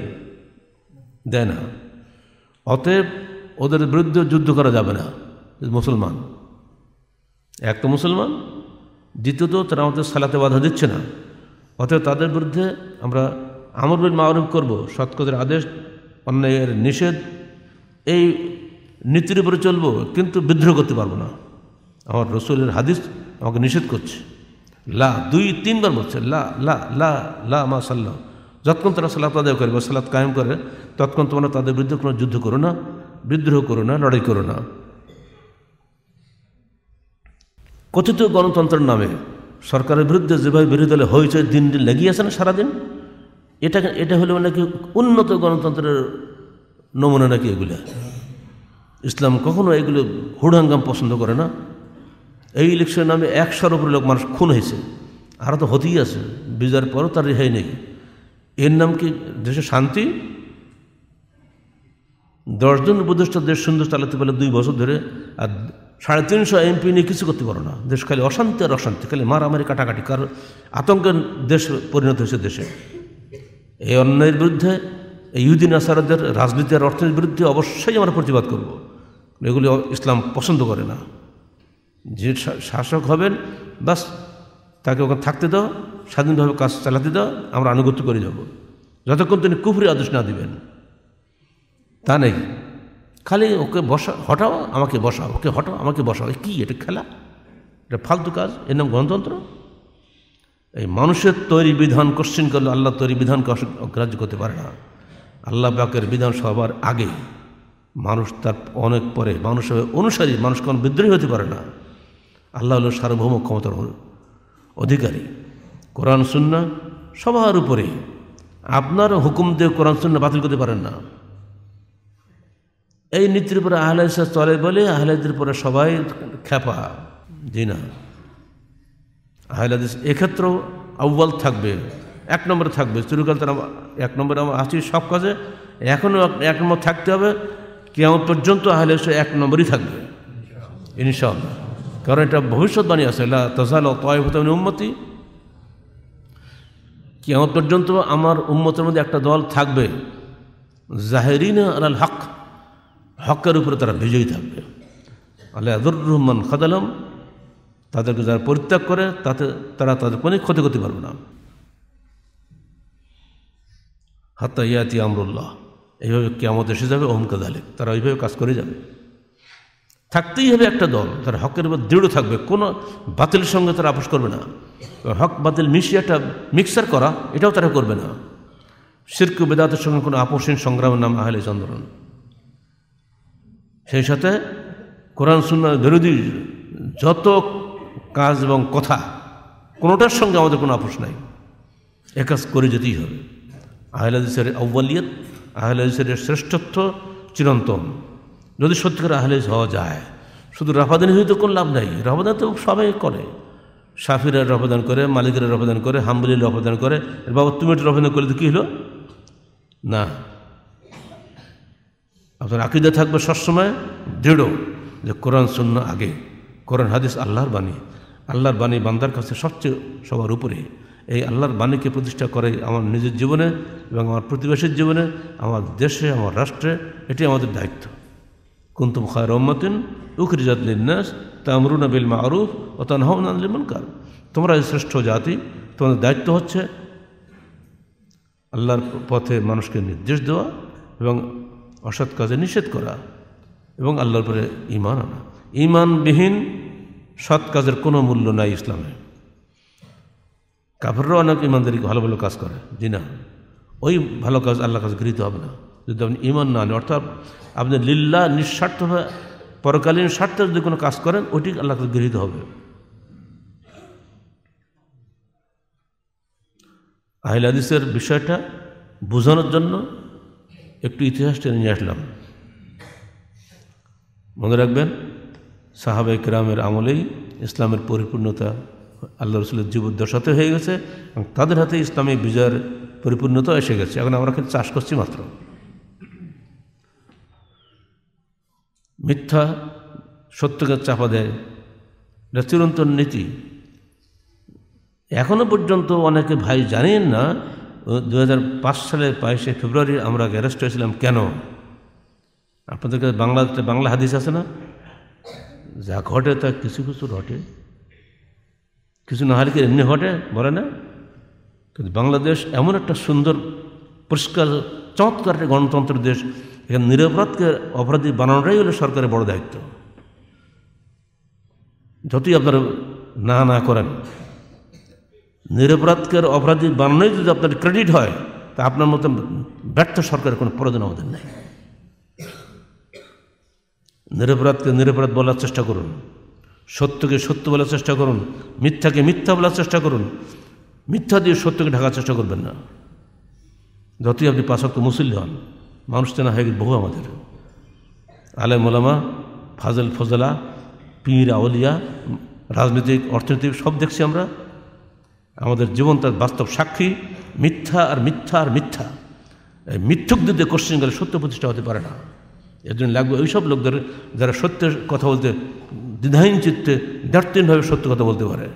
দেয় না অতএব ওদের বিরুদ্ধে যুদ্ধ করা যাবে না মুসলমান এক তো মুসলমান দ্বিতীয়ত তারা আমাদের সালাতে বাধা দিচ্ছে না অতএব তাদের বিরুদ্ধে আমরা আমর বিন মারুফ করবো সৎকদের আদেশ অন্যায়ের নিষেধ এই নীতির উপরে চলবো কিন্তু বিদ্রোহ করতে পারবো না আমার রসুলের হাদিস আমাকে নিষেধ করছে লা দুই তিনবার বলছে লা লা লা লা মা সাল্লাহ যতক্ষণ তারা সাল্লাহ তাদের করে বা সালাত কায়েম করে ততক্ষণ তোমরা তাদের বিরুদ্ধে কোনো যুদ্ধ করো না বিদ্রোহ করো না লড়াই করো না কথিত গণতন্ত্রের নামে সরকারের বিরুদ্ধে যেভাবে বিরোধী দলে হয়েছে দিন দিন লেগিয়ে আছে না সারাদিন এটা এটা হলো নাকি উন্নত গণতন্ত্রের নমুনা নাকি এগুলো ইসলাম কখনো এগুলো হুড়হাঙ্গাম পছন্দ করে না এই ইলেকশনের নামে একশোর উপরে লোক মানুষ খুন হয়েছে আরও তো হতেই আছে বিজার পরও তার রেহাই নেই এর নাম কি দেশে শান্তি দশজন উপদেষ্টা দেশ সুন্দর চালাতে পারলে দুই বছর ধরে আর সাড়ে তিনশো এমপি নিয়ে কিছু করতে পারো না দেশ খালি অশান্তি আর অশান্তি খালি মারামারি কাটাকাটি কার আতঙ্কের দেশ পরিণত হয়েছে দেশে এই অন্যায়ের বিরুদ্ধে এই ইউদিন আসারাদের রাজনীতি আর অর্থনীতির বিরুদ্ধে অবশ্যই আমরা প্রতিবাদ করব এগুলি ইসলাম পছন্দ করে না যে শাসক হবেন বাস তাকে ওখানে থাকতে দাও স্বাধীনভাবে কাজ চালাতে দাও আমরা আনুগত্য করে যাব যতক্ষণ তিনি কুফরি আদেশ না দিবেন তা নেই খালি ওকে বসা হটাও আমাকে বসাও ওকে হটাও আমাকে বসাও কি এটা খেলা এটা ফালতু কাজ এর নাম গণতন্ত্র এই মানুষের তৈরি বিধান কোশ্চিন করলে আল্লাহ তৈরি বিধানকে অগ্রাহ্য করতে পারে না আল্লাহ পাকের বিধান সবার আগে মানুষ তার অনেক পরে মানুষ অনুসারী মানুষ কোনো বিদ্রোহী হতে পারে না আল্লাহ হল সার্বভৌম ক্ষমতার অধিকারী কোরআন সুন্না সবার উপরে আপনার হুকুম দিয়ে কোরআন সুন্না বাতিল করতে পারেন না এই নীতির উপরে আহলে চলে বলে আহলেদের উপরে সবাই খ্যাপা জি না আহলাদিস এক্ষেত্রেও আউ্বাল থাকবে এক নম্বরে থাকবে চিরকাল তারা এক নম্বরে আমার আছি সব কাজে এখনও এক নম্বর থাকতে হবে কেমন পর্যন্ত আহলে এক নম্বরই থাকবে ইনশাল কারণ এটা ভবিষ্যৎবাণী আছে তজাল তয়ভতামী উন্মতি কেমন পর্যন্ত আমার উন্মতের মধ্যে একটা দল থাকবে জাহেরিন আল হক হকের উপরে তারা বিজয়ী থাকবে আল্লাহ আদুর রহমান খাদালম তাদেরকে যারা পরিত্যাগ করে তাতে তারা তাদের কোনো ক্ষতি করতে পারবে না হাত্তা ইয়াতি আমরুল্লাহ এইভাবে আমাদের এসে যাবে অহমকা দালে তারা ওইভাবে কাজ করে যাবে থাকতেই হবে একটা দল তারা হকের উপর দৃঢ় থাকবে কোনো বাতিলের সঙ্গে তারা আপোষ করবে না হক বাতিল মিশিয়ে একটা মিক্সার করা এটাও তারা করবে না শির্ক বেদাতের সঙ্গে কোনো আপোষহীন সংগ্রামের নাম আহলে চন্দ্রন সেই সাথে কোরআন সুন্নার বিরোধী যত কাজ এবং কথা কোনোটার সঙ্গে আমাদের কোনো আপোষ নাই এ কাজ করে যেতেই হবে আহলাদিসের আউ্বালিয়ত আহলাদিসের শ্রেষ্ঠত্ব চিরন্তন যদি সত্যিকার আহলেজ হওয়া যায় শুধু রাফাদানি হয়তো কোনো লাভ নাই রাফাদান তো সবাই করে সাফিরা রফাদান করে মালিকেরা রফাদান করে হাম্বলির রফাদান করে বাবা তুমি একটু রফাদান করলে তো কী হলো না আপনার আকিদা থাকবে সবসময় দৃঢ় যে কোরআন শূন্য আগে কোরআন হাদিস আল্লাহর বাণী আল্লাহর বাণী বান্দার কাছে সবচেয়ে সবার উপরে এই আল্লাহর বাণীকে প্রতিষ্ঠা করে আমার নিজের জীবনে এবং আমার প্রতিবেশীর জীবনে আমার দেশে আমার রাষ্ট্রে এটি আমাদের দায়িত্ব কুন্তুম খায় রহমতিন উখরিজাত লিন্নাস তামরুনা বিল মারুফ ও তানহাউন লিমনকার তোমরা শ্রেষ্ঠ জাতি তোমাদের দায়িত্ব হচ্ছে আল্লাহর পথে মানুষকে নির্দেশ দেওয়া এবং অসৎ কাজে নিষেধ করা এবং আল্লাহর পরে ইমান আনা ইমানবিহীন সৎ কাজের কোনো মূল্য নাই ইসলামে কাফেররাও অনেক ইমানদারি ভালো ভালো কাজ করে জি না ওই ভালো কাজ আল্লাহ কাজ গৃহীত হবে না যদি আপনি ইমান না আনেন অর্থাৎ আপনি লিল্লা নিঃস্বার্থভাবে পরকালীন স্বার্থে যদি কোনো কাজ করেন ওইটি আল্লাহ কাজ গৃহীত হবে আহিল বিষয়টা বোঝানোর জন্য একটু ইতিহাস টেনে নিয়ে আসলাম মনে রাখবেন সাহাবে গ্রামের আমলেই ইসলামের পরিপূর্ণতা আল্লাহ রসুলের জীবদ্দশাতে হয়ে গেছে এবং তাদের হাতে ইসলামী বিজয়ের পরিপূর্ণতা এসে গেছে এখন আমরা কিন্তু চাষ করছি মাত্র মিথ্যা সত্যকে চাপা দেয় এটা চিরন্তন নীতি এখনও পর্যন্ত অনেকে ভাই জানেন না দু সালের বাইশে ফেব্রুয়ারি আমরা গ্যারেস্ট হয়েছিলাম কেন আপনাদের কাছে বাংলা বাংলা হাদিস আছে না যা ঘটে তা কিছু কিছু ঘটে কিছু না হলে কি এমনি ঘটে বলে না কিন্তু বাংলাদেশ এমন একটা সুন্দর পরিষ্কার চমৎকার একটা গণতন্ত্রের দেশ এখানে নিরপরাধকে অপরাধী বানানোটাই হলো সরকারের বড় দায়িত্ব যতই আপনারা না না করেন নিরপরাধকে অপরাধী বানানোই যদি আপনার ক্রেডিট হয় তা আপনার মতো ব্যর্থ সরকারের কোনো প্রয়োজন আমাদের নেই নিরপরাধকে নিরপরাধ বলার চেষ্টা করুন সত্যকে সত্য বলার চেষ্টা করুন মিথ্যাকে মিথ্যা বলার চেষ্টা করুন মিথ্যা দিয়ে সত্যকে ঢাকার চেষ্টা করবেন না যতই আপনি পাশক্ত মুসলি হন মানুষ চেনা হয়ে বহু আমাদের আলেম মোলামা ফাজল ফজলা পীর আউলিয়া রাজনৈতিক অর্থনৈতিক সব দেখছি আমরা আমাদের জীবন তার বাস্তব সাক্ষী মিথ্যা আর মিথ্যা আর মিথ্যা এই মিথ্যুক দিতে কোশ্চেন গেলে সত্য প্রতিষ্ঠা হতে পারে না এর জন্য লাগবে ওইসব লোকদের যারা সত্যের কথা বলতে দ্বিধাহীন চিত্তে দ্বার্থীনভাবে সত্য কথা বলতে পারে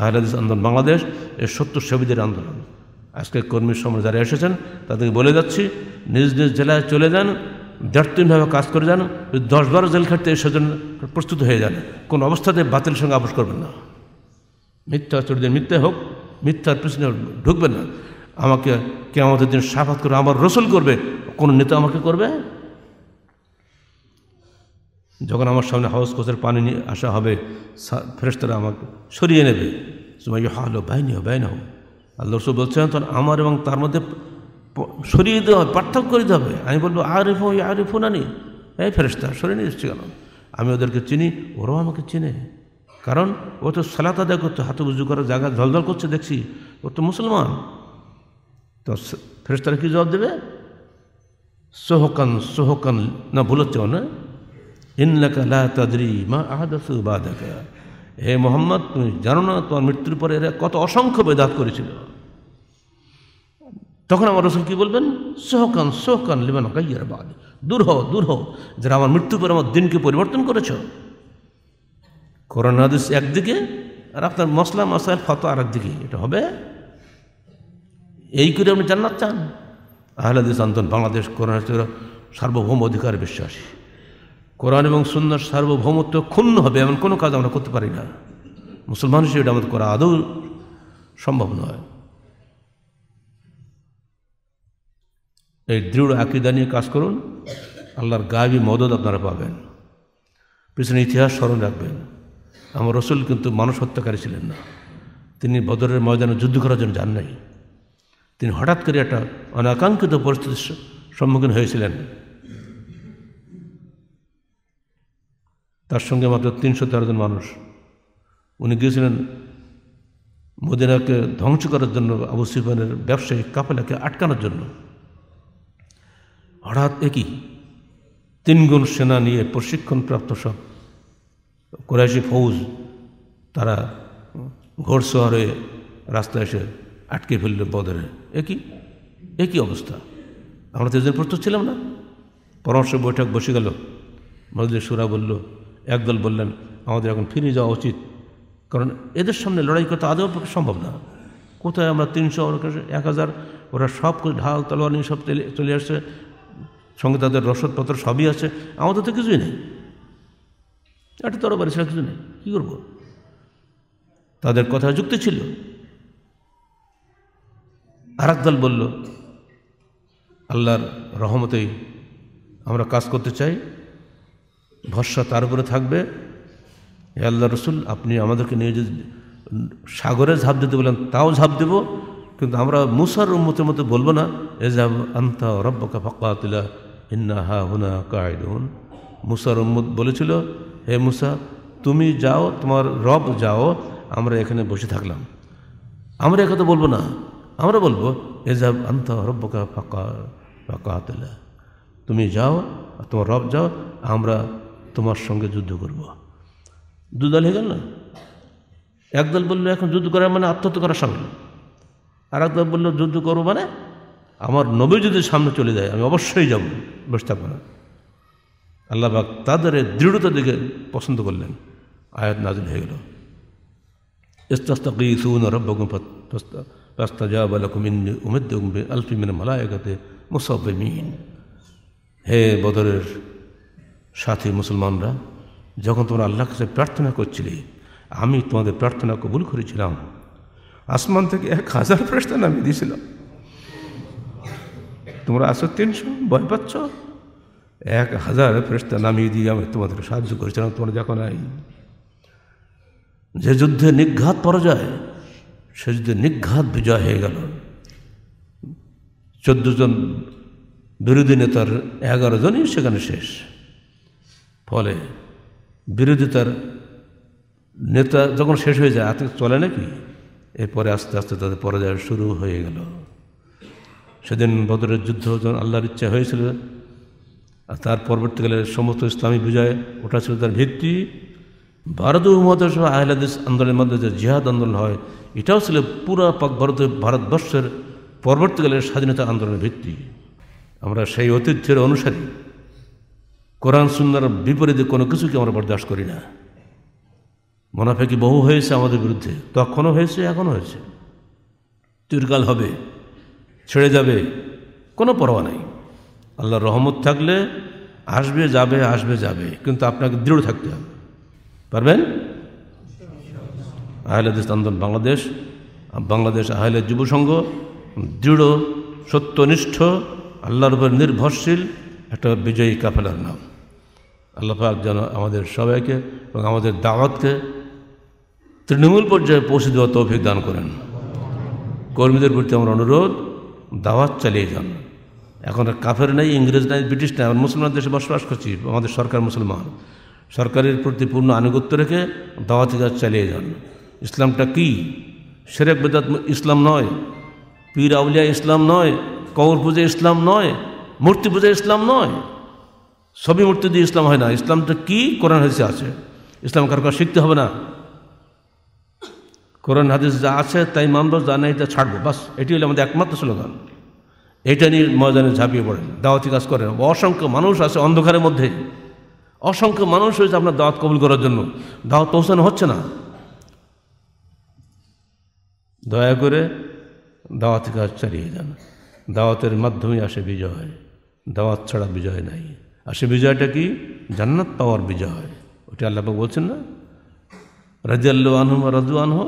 আহলাদিস আন্দোলন বাংলাদেশ এর সত্য সেবীদের আন্দোলন আজকে কর্মী সময় যারা এসেছেন তাদেরকে বলে যাচ্ছি নিজ নিজ জেলায় চলে যান দ্বার্থীনভাবে কাজ করে যান দশ বারো জেল খাটতে সেজন্য প্রস্তুত হয়ে যান কোন অবস্থাতে বাতিল সঙ্গে আপোষ করবেন না মিথ্যা দিন মিথ্যা হোক মিথ্যার পিছনে ঢুকবে না আমাকে আমাদের দিন সাফাত করে আমার রসুল করবে কোনো নেতা আমাকে করবে যখন আমার সামনে হাউস কোচের পানি নিয়ে আসা হবে ফেরেস্তারা আমাকে সরিয়ে নেবে তোমায় হালো বাইনি হো বাইন হো আল্লাহ রসুল বলছেন তখন আমার এবং তার মধ্যে সরিয়ে দিতে হবে পার্থক্য করে দিতে হবে আমি বলবো আরিফ হো আরিফ নানি এই ফেরেস্তা সরিয়ে নিয়ে এসেছি কেন আমি ওদেরকে চিনি ওরাও আমাকে চিনে কারণ ও তো সালাত আদায় করতো হাত উজু করার জায়গা ঝলঝল করছে দেখছি ও তো মুসলমান তো ফেরেস্তারা কি জবাব দেবে সোহকান সোহকান না ভুল হচ্ছে না ইন্নাকা লা তাদরি মা আহাদাসু বাদাকা হে মোহাম্মদ তুমি জানো না তোমার মৃত্যুর পরে এরা কত অসংখ্য বেদাত করেছিল তখন আমার রসুল কি বলবেন সোহকান সোহকান লিমান কাইয়ার বাদ দূর হও দূর হো যারা আমার মৃত্যুর পরে আমার দিনকে পরিবর্তন করেছো কোরআন হাদিস একদিকে আর আপনার মশলা মশাইল ফতো আর একদিকে এটা হবে এই করে আপনি জান্নাত চান আহলাদিস আন্তন বাংলাদেশ কোরআন সার্বভৌম অধিকার বিশ্বাসী কোরআন এবং সুন্দর সার্বভৌমত্ব ক্ষুণ্ণ হবে এমন কোনো কাজ আমরা করতে পারি না মুসলমান হিসেবে এটা আমাদের করা আদৌ সম্ভব নয় এই দৃঢ় আকিদা নিয়ে কাজ করুন আল্লাহর গায়বী মদত আপনারা পাবেন পিছনে ইতিহাস স্মরণ রাখবেন আমার রসুল কিন্তু মানুষ হত্যাকারী ছিলেন না তিনি বদরের ময়দানে যুদ্ধ করার জন্য যান নাই তিনি হঠাৎ করে একটা অনাকাঙ্ক্ষিত পরিস্থিতির সম্মুখীন হয়েছিলেন তার সঙ্গে মাত্র তিনশো জন মানুষ উনি গিয়েছিলেন মদিনাকে ধ্বংস করার জন্য আবু সিফানের ব্যবসায়ী কাপেলাকে আটকানোর জন্য হঠাৎ একই তিনগুণ সেনা নিয়ে প্রশিক্ষণপ্রাপ্ত সব কোরাইশি ফৌজ তারা ঘোড়সোয়ার হয়ে রাস্তায় এসে আটকে ফেললেন বদরে একই একই অবস্থা আমরা তো এদের প্রস্তুত ছিলাম না পরামর্শ বৈঠক বসে গেল মজলিস সুরা বলল একদল বললেন আমাদের এখন ফিরে যাওয়া উচিত কারণ এদের সামনে লড়াই করতে আদৌ সম্ভব না কোথায় আমরা তিনশো এক হাজার ওরা সব ঢাল তলোয়ার নিয়ে সব চলে আসছে সঙ্গে তাদের রসদপত্র সবই আছে আমাদের তো কিছুই নেই একটা তরবারি ছাড়া কিছু নেই কী করবো তাদের কথা যুক্তি ছিল আর দল বলল আল্লাহর রহমতেই আমরা কাজ করতে চাই ভরসা তার উপরে থাকবে এ আল্লাহ রসুল আপনি আমাদেরকে নিয়ে যদি সাগরে ঝাঁপ দিতে বলেন তাও ঝাঁপ দেব কিন্তু আমরা মুসার উম্মতের মতো বলবো না এ যাব আন্তা রব্বকা ফকাতিলা ইন্না হা হুনা কায়দুন মুসার উম্মত বলেছিল হে মুসা তুমি যাও তোমার রব যাও আমরা এখানে বসে থাকলাম আমরা একথা বলবো না আমরা বলবো এজাব আন্ত রব্বকা ফাঁকা ফাঁকাতলা তুমি যাও তোমার রব যাও আমরা তোমার সঙ্গে যুদ্ধ করব। দুদল হয়ে গেল না একদল বললো এখন যুদ্ধ করা মানে আত্মহত্যা করার সঙ্গে আর একদল বললো যুদ্ধ করবো মানে আমার নবী যদি সামনে চলে যায় আমি অবশ্যই যাবো বসে থাকবো না আল্লাহবাক তাদের দৃঢ়তা দিকে পছন্দ করলেন আয়াত নাজিল হয়ে গেল হে বদরের সাথী মুসলমানরা যখন তোমরা আল্লাহ কাছে প্রার্থনা করছিলে আমি তোমাদের প্রার্থনা কবুল করেছিলাম আসমান থেকে এক হাজার প্রার্থনা আমি দিয়েছিলাম তোমরা আসো তিনশো ভয় পাচ্ছ এক হাজার ফেরস্তা নামিয়ে দিয়ে আমি তোমাদেরকে সাহায্য করেছিলাম তোমরা যখন নাই যে যুদ্ধে নিঘাত পরাজয় সে যুদ্ধে নিঘাত বিজয় হয়ে গেল চোদ্দ জন বিরোধী নেতার এগারো জনই সেখানে শেষ ফলে বিরোধিতার নেতা যখন শেষ হয়ে যায় এত চলে নাকি এরপরে আস্তে আস্তে তাদের পরাজয় শুরু হয়ে গেল সেদিন বদরের যুদ্ধ যখন আল্লাহর ইচ্ছা হয়েছিল আর তার পরবর্তীকালে সমস্ত ইসলামী বিজয় ওটা ছিল তার ভিত্তি ভারত মহাদেশ আহলাদেশ আন্দোলনের মধ্যে যে জিহাদ আন্দোলন হয় এটাও ছিল পুরা পাক ভারতে ভারতবর্ষের পরবর্তীকালে স্বাধীনতা আন্দোলনের ভিত্তি আমরা সেই ঐতিহ্যের অনুসারী কোরআন সুন্দর বিপরীতে কোনো কিছুকে আমরা বরদাস্ত করি না মনাফেকি বহু হয়েছে আমাদের বিরুদ্ধে তখনও হয়েছে এখনও হয়েছে দীর্ঘাল হবে ছেড়ে যাবে কোনো পরোয়া নাই আল্লাহ রহমত থাকলে আসবে যাবে আসবে যাবে কিন্তু আপনাকে দৃঢ় থাকতে হবে পারবেন দেশ আন্দোলন বাংলাদেশ বাংলাদেশ আহলে যুব সংঘ দৃঢ় সত্যনিষ্ঠ আল্লাহর উপর নির্ভরশীল একটা বিজয়ী কাফেলার নাম আল্লাহাক যেন আমাদের সবাইকে এবং আমাদের দাওয়াতকে তৃণমূল পর্যায়ে পৌঁছে দেওয়া তৌফিক দান করেন কর্মীদের প্রতি আমার অনুরোধ দাওয়াত চালিয়ে যান এখন কাফের নাই ইংরেজ নাই ব্রিটিশ নাই আমরা মুসলমান দেশে বসবাস করছি আমাদের সরকার মুসলমান সরকারের প্রতি পূর্ণ আনুগত্য রেখে দাওয়াতি কাজ চালিয়ে যান ইসলামটা কি সেরেক বেদাত ইসলাম নয় পীর আউলিয়া ইসলাম নয় কবর পূজা ইসলাম নয় মূর্তি পূজা ইসলাম নয় সবই মূর্তি দিয়ে ইসলাম হয় না ইসলামটা কি কোরআন হাদিসে আছে ইসলাম কারো শিখতে হবে না কোরআন হাদিস যা আছে তাই মানব যা নেই তা ছাড়বো বাস এটি হলো আমাদের একমাত্র স্লোগান এটা নিয়ে ময়দানে ঝাঁপিয়ে পড়েন দাওয়াতি কাজ করেন অসংখ্য মানুষ আছে অন্ধকারের মধ্যে অসংখ্য মানুষ হয়েছে আপনার দাওয়াত কবুল করার জন্য দাওয়াত পৌঁছানো হচ্ছে না দয়া করে দাওয়াতি কাজ চালিয়ে যান দাওয়াতের মাধ্যমে আসে বিজয় দাওয়াত ছাড়া বিজয় নাই আর সে বিজয়টা কি জান্নাত পাওয়ার বিজয় ওটা আল্লাহ বলছেন না রাজিয়াল্লু আনহম রাজু আনহ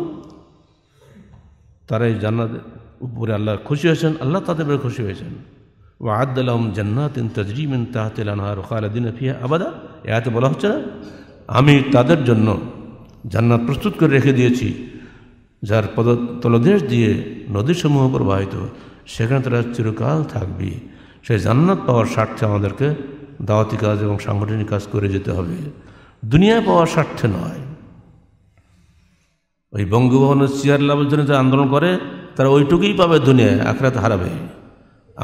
তারাই জান্নাত উপরে আল্লাহ খুশি হয়েছেন আল্লাহ তাদের উপরে খুশি হয়েছেন ও আদালাম জান্নাতিন তাজরিমেন তাহতেলানহার খালাদিন ফিয়া আবাদা এতে বলা হচ্ছে না আমি তাদের জন্য জান্নাত প্রস্তুত করে রেখে দিয়েছি যার পদ তলদেশ দিয়ে নদীসমূহ প্রবাহিত সেখানে তারা চিরকাল থাকবে সেই জান্নাত পাওয়ার স্বার্থে আমাদেরকে দাওয়াতি কাজ এবং সাংগঠনিক কাজ করে যেতে হবে দুনিয়ায় পাওয়ার স্বার্থে নয় ওই বঙ্গভবনের চেয়ার লাভের জন্য যে আন্দোলন করে তারা ওইটুকুই পাবে দুনিয়ায় আখরাত হারাবে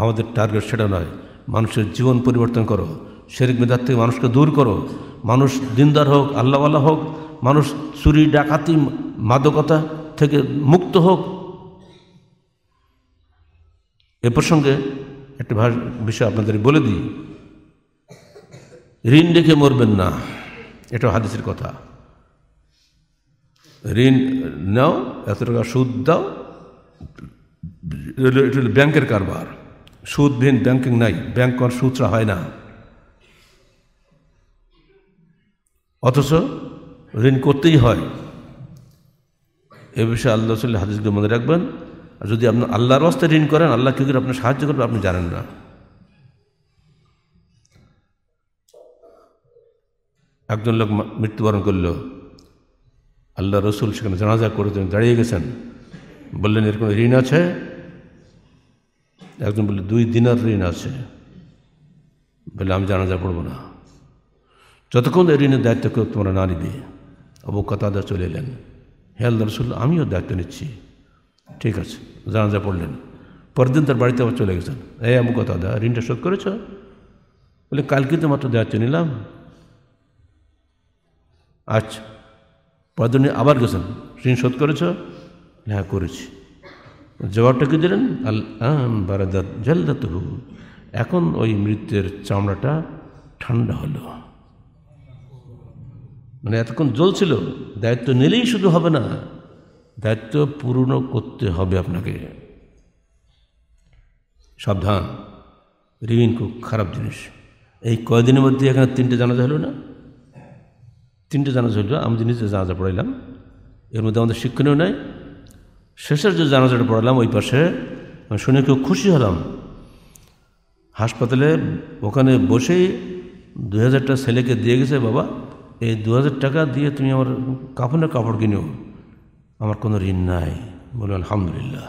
আমাদের টার্গেট সেটা নয় মানুষের জীবন পরিবর্তন করো শেরিক মেদার থেকে মানুষকে দূর করো মানুষ দিনদার হোক আল্লাহওয়াল্লাহ হোক মানুষ চুরি ডাকাতি মাদকতা থেকে মুক্ত হোক এ প্রসঙ্গে একটি বিষয় আপনাদের বলে দিই ঋণ রেখে মরবেন না এটা হাদিসের কথা ঋণ নাও এত টাকা সুদ দাও ব্যাংকের কারবার সুদবিহীন ব্যাংকিং নাই ব্যাংক কর সুদরা হয় না অথচ ঋণ করতেই হয় এ বিষয়ে আল্লাহ সাল্লাহ হাদিসকে মনে রাখবেন আর যদি আপনি আল্লাহর অস্তে ঋণ করেন আল্লাহ কী করে আপনি সাহায্য করবেন আপনি জানেন না একজন লোক মৃত্যুবরণ করল আল্লাহ রসুল সেখানে জানাজা করে দাঁড়িয়ে গেছেন বললেন এরকম ঋণ আছে একজন বললে দুই দিনার ঋণ আছে বলে আমি জানাজা পড়বো না যতক্ষণ এই ঋণের দায়িত্ব কেউ তোমরা না নিবে অবু কাতাদা চলে এলেন হেয়াল রসুল আমিও দায়িত্ব নিচ্ছি ঠিক আছে জানাজা পড়লেন পরের দিন তার বাড়িতে আবার চলে গেছেন এই আবু কাতাদা ঋণটা শোধ করেছ বলে কালকে তো মাত্র দায়িত্ব নিলাম আচ্ছা পরের দিন আবার গেছেন ঋণ শোধ করেছ হ্যাঁ করেছি জবাবটা কি দিলেন আল বারাদাত জাল্লাতহু এখন ওই মৃত্যুর চামড়াটা ঠান্ডা হলো মানে এতক্ষণ জ্বলছিল দায়িত্ব নিলেই শুধু হবে না দায়িত্ব পূর্ণ করতে হবে আপনাকে সাবধান রিমিন খুব খারাপ জিনিস এই কয়দিনের মধ্যে এখানে তিনটে জানাজা হলো না তিনটে জানাজা হলো আমি নিজে জানাজা পড়াইলাম এর মধ্যে আমাদের শিক্ষণীয় নয় শেষের যে জানাজাটা পড়ালাম ওই পাশে শুনে খুব খুশি হলাম হাসপাতালে ওখানে বসেই দু হাজারটা ছেলেকে দিয়ে গেছে বাবা এই দু টাকা দিয়ে তুমি আমার কাপড়ের কাপড় কিনেও আমার কোনো ঋণ নাই বলে আলহামদুলিল্লাহ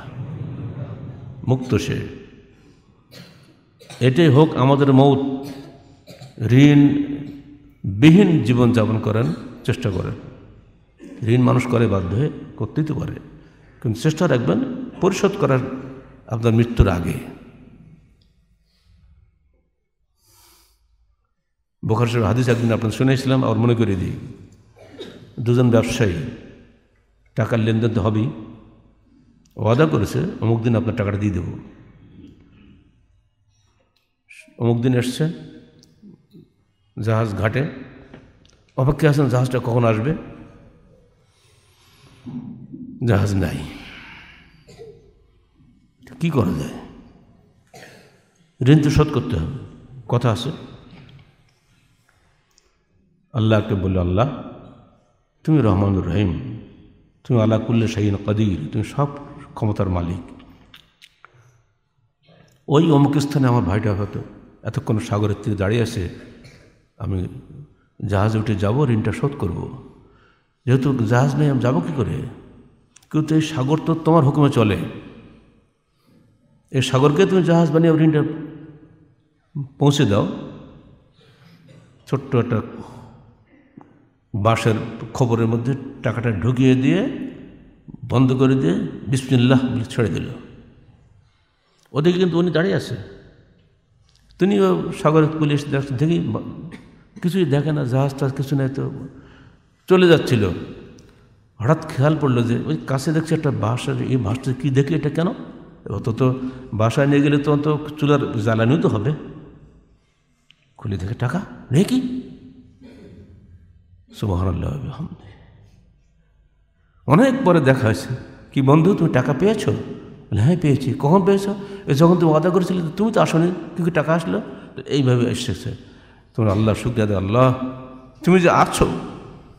মুক্ত সে এটাই হোক আমাদের মৌত ঋণ বিহীন জীবনযাপন করেন চেষ্টা করেন ঋণ মানুষ করে বাধ্য হয়ে করতেই তো পারে কিন্তু চেষ্টা রাখবেন পরিশোধ করার আপনার মৃত্যুর আগে বোখার সাহেব হাদিস একদিন আপনার শুনেছিলাম আর মনে করে দিই দুজন ব্যবসায়ী টাকার লেনদেন তো হবেই ওয়াদা করেছে অমুক দিন আপনার টাকাটা দিয়ে দেব অমুক দিন এসছে জাহাজ ঘাটে অপেক্ষা আছেন জাহাজটা কখন আসবে জাহাজ নাই কি করা যায় ঋণ তো শোধ করতে হবে কথা আছে আল্লাহকে বলল আল্লাহ তুমি রহমানুর রহিম তুমি আল্লাহ কুল্লে শাহিন কদির তুমি সব ক্ষমতার মালিক ওই অমুক স্থানে আমার ভাইটা হয়তো এতক্ষণ সাগরের তীরে দাঁড়িয়ে আছে আমি জাহাজে উঠে যাব ঋণটা শোধ করব যেহেতু জাহাজ নেই আমি যাবো কী করে কিন্তু এই সাগর তো তোমার হুকুমে চলে এই সাগরকে তুমি জাহাজ বানিয়ে আবার পৌঁছে দাও ছোট্ট একটা বাঁশের খবরের মধ্যে টাকাটা ঢুকিয়ে দিয়ে বন্ধ করে দিয়ে বিসমিল্লাহ বলে ছেড়ে দিল ওদিকে কিন্তু উনি দাঁড়িয়ে আছে তিনি সাগর পুলিশ দেখি কিছুই দেখে না জাহাজ কিছু নাই তো চলে যাচ্ছিল হঠাৎ খেয়াল পড়লো যে ওই কাছে দেখছে একটা বাসা এই বাসটা কী দেখে এটা কেন অত তো বাসায় নিয়ে গেলে তো অত চুলার জ্বালানিও তো হবে খুলে দেখে টাকা নেই কি অনেক পরে দেখা হয়েছে কি বন্ধু তুমি টাকা পেয়েছো বলে হ্যাঁ পেয়েছি কখন পেয়েছো যখন তুমি ওয়াদা করেছিলে তুমি তো আসোনি কি টাকা আসলো এইভাবে এসেছে তোমার আল্লাহ শুক্রিয়া আল্লাহ তুমি যে আছো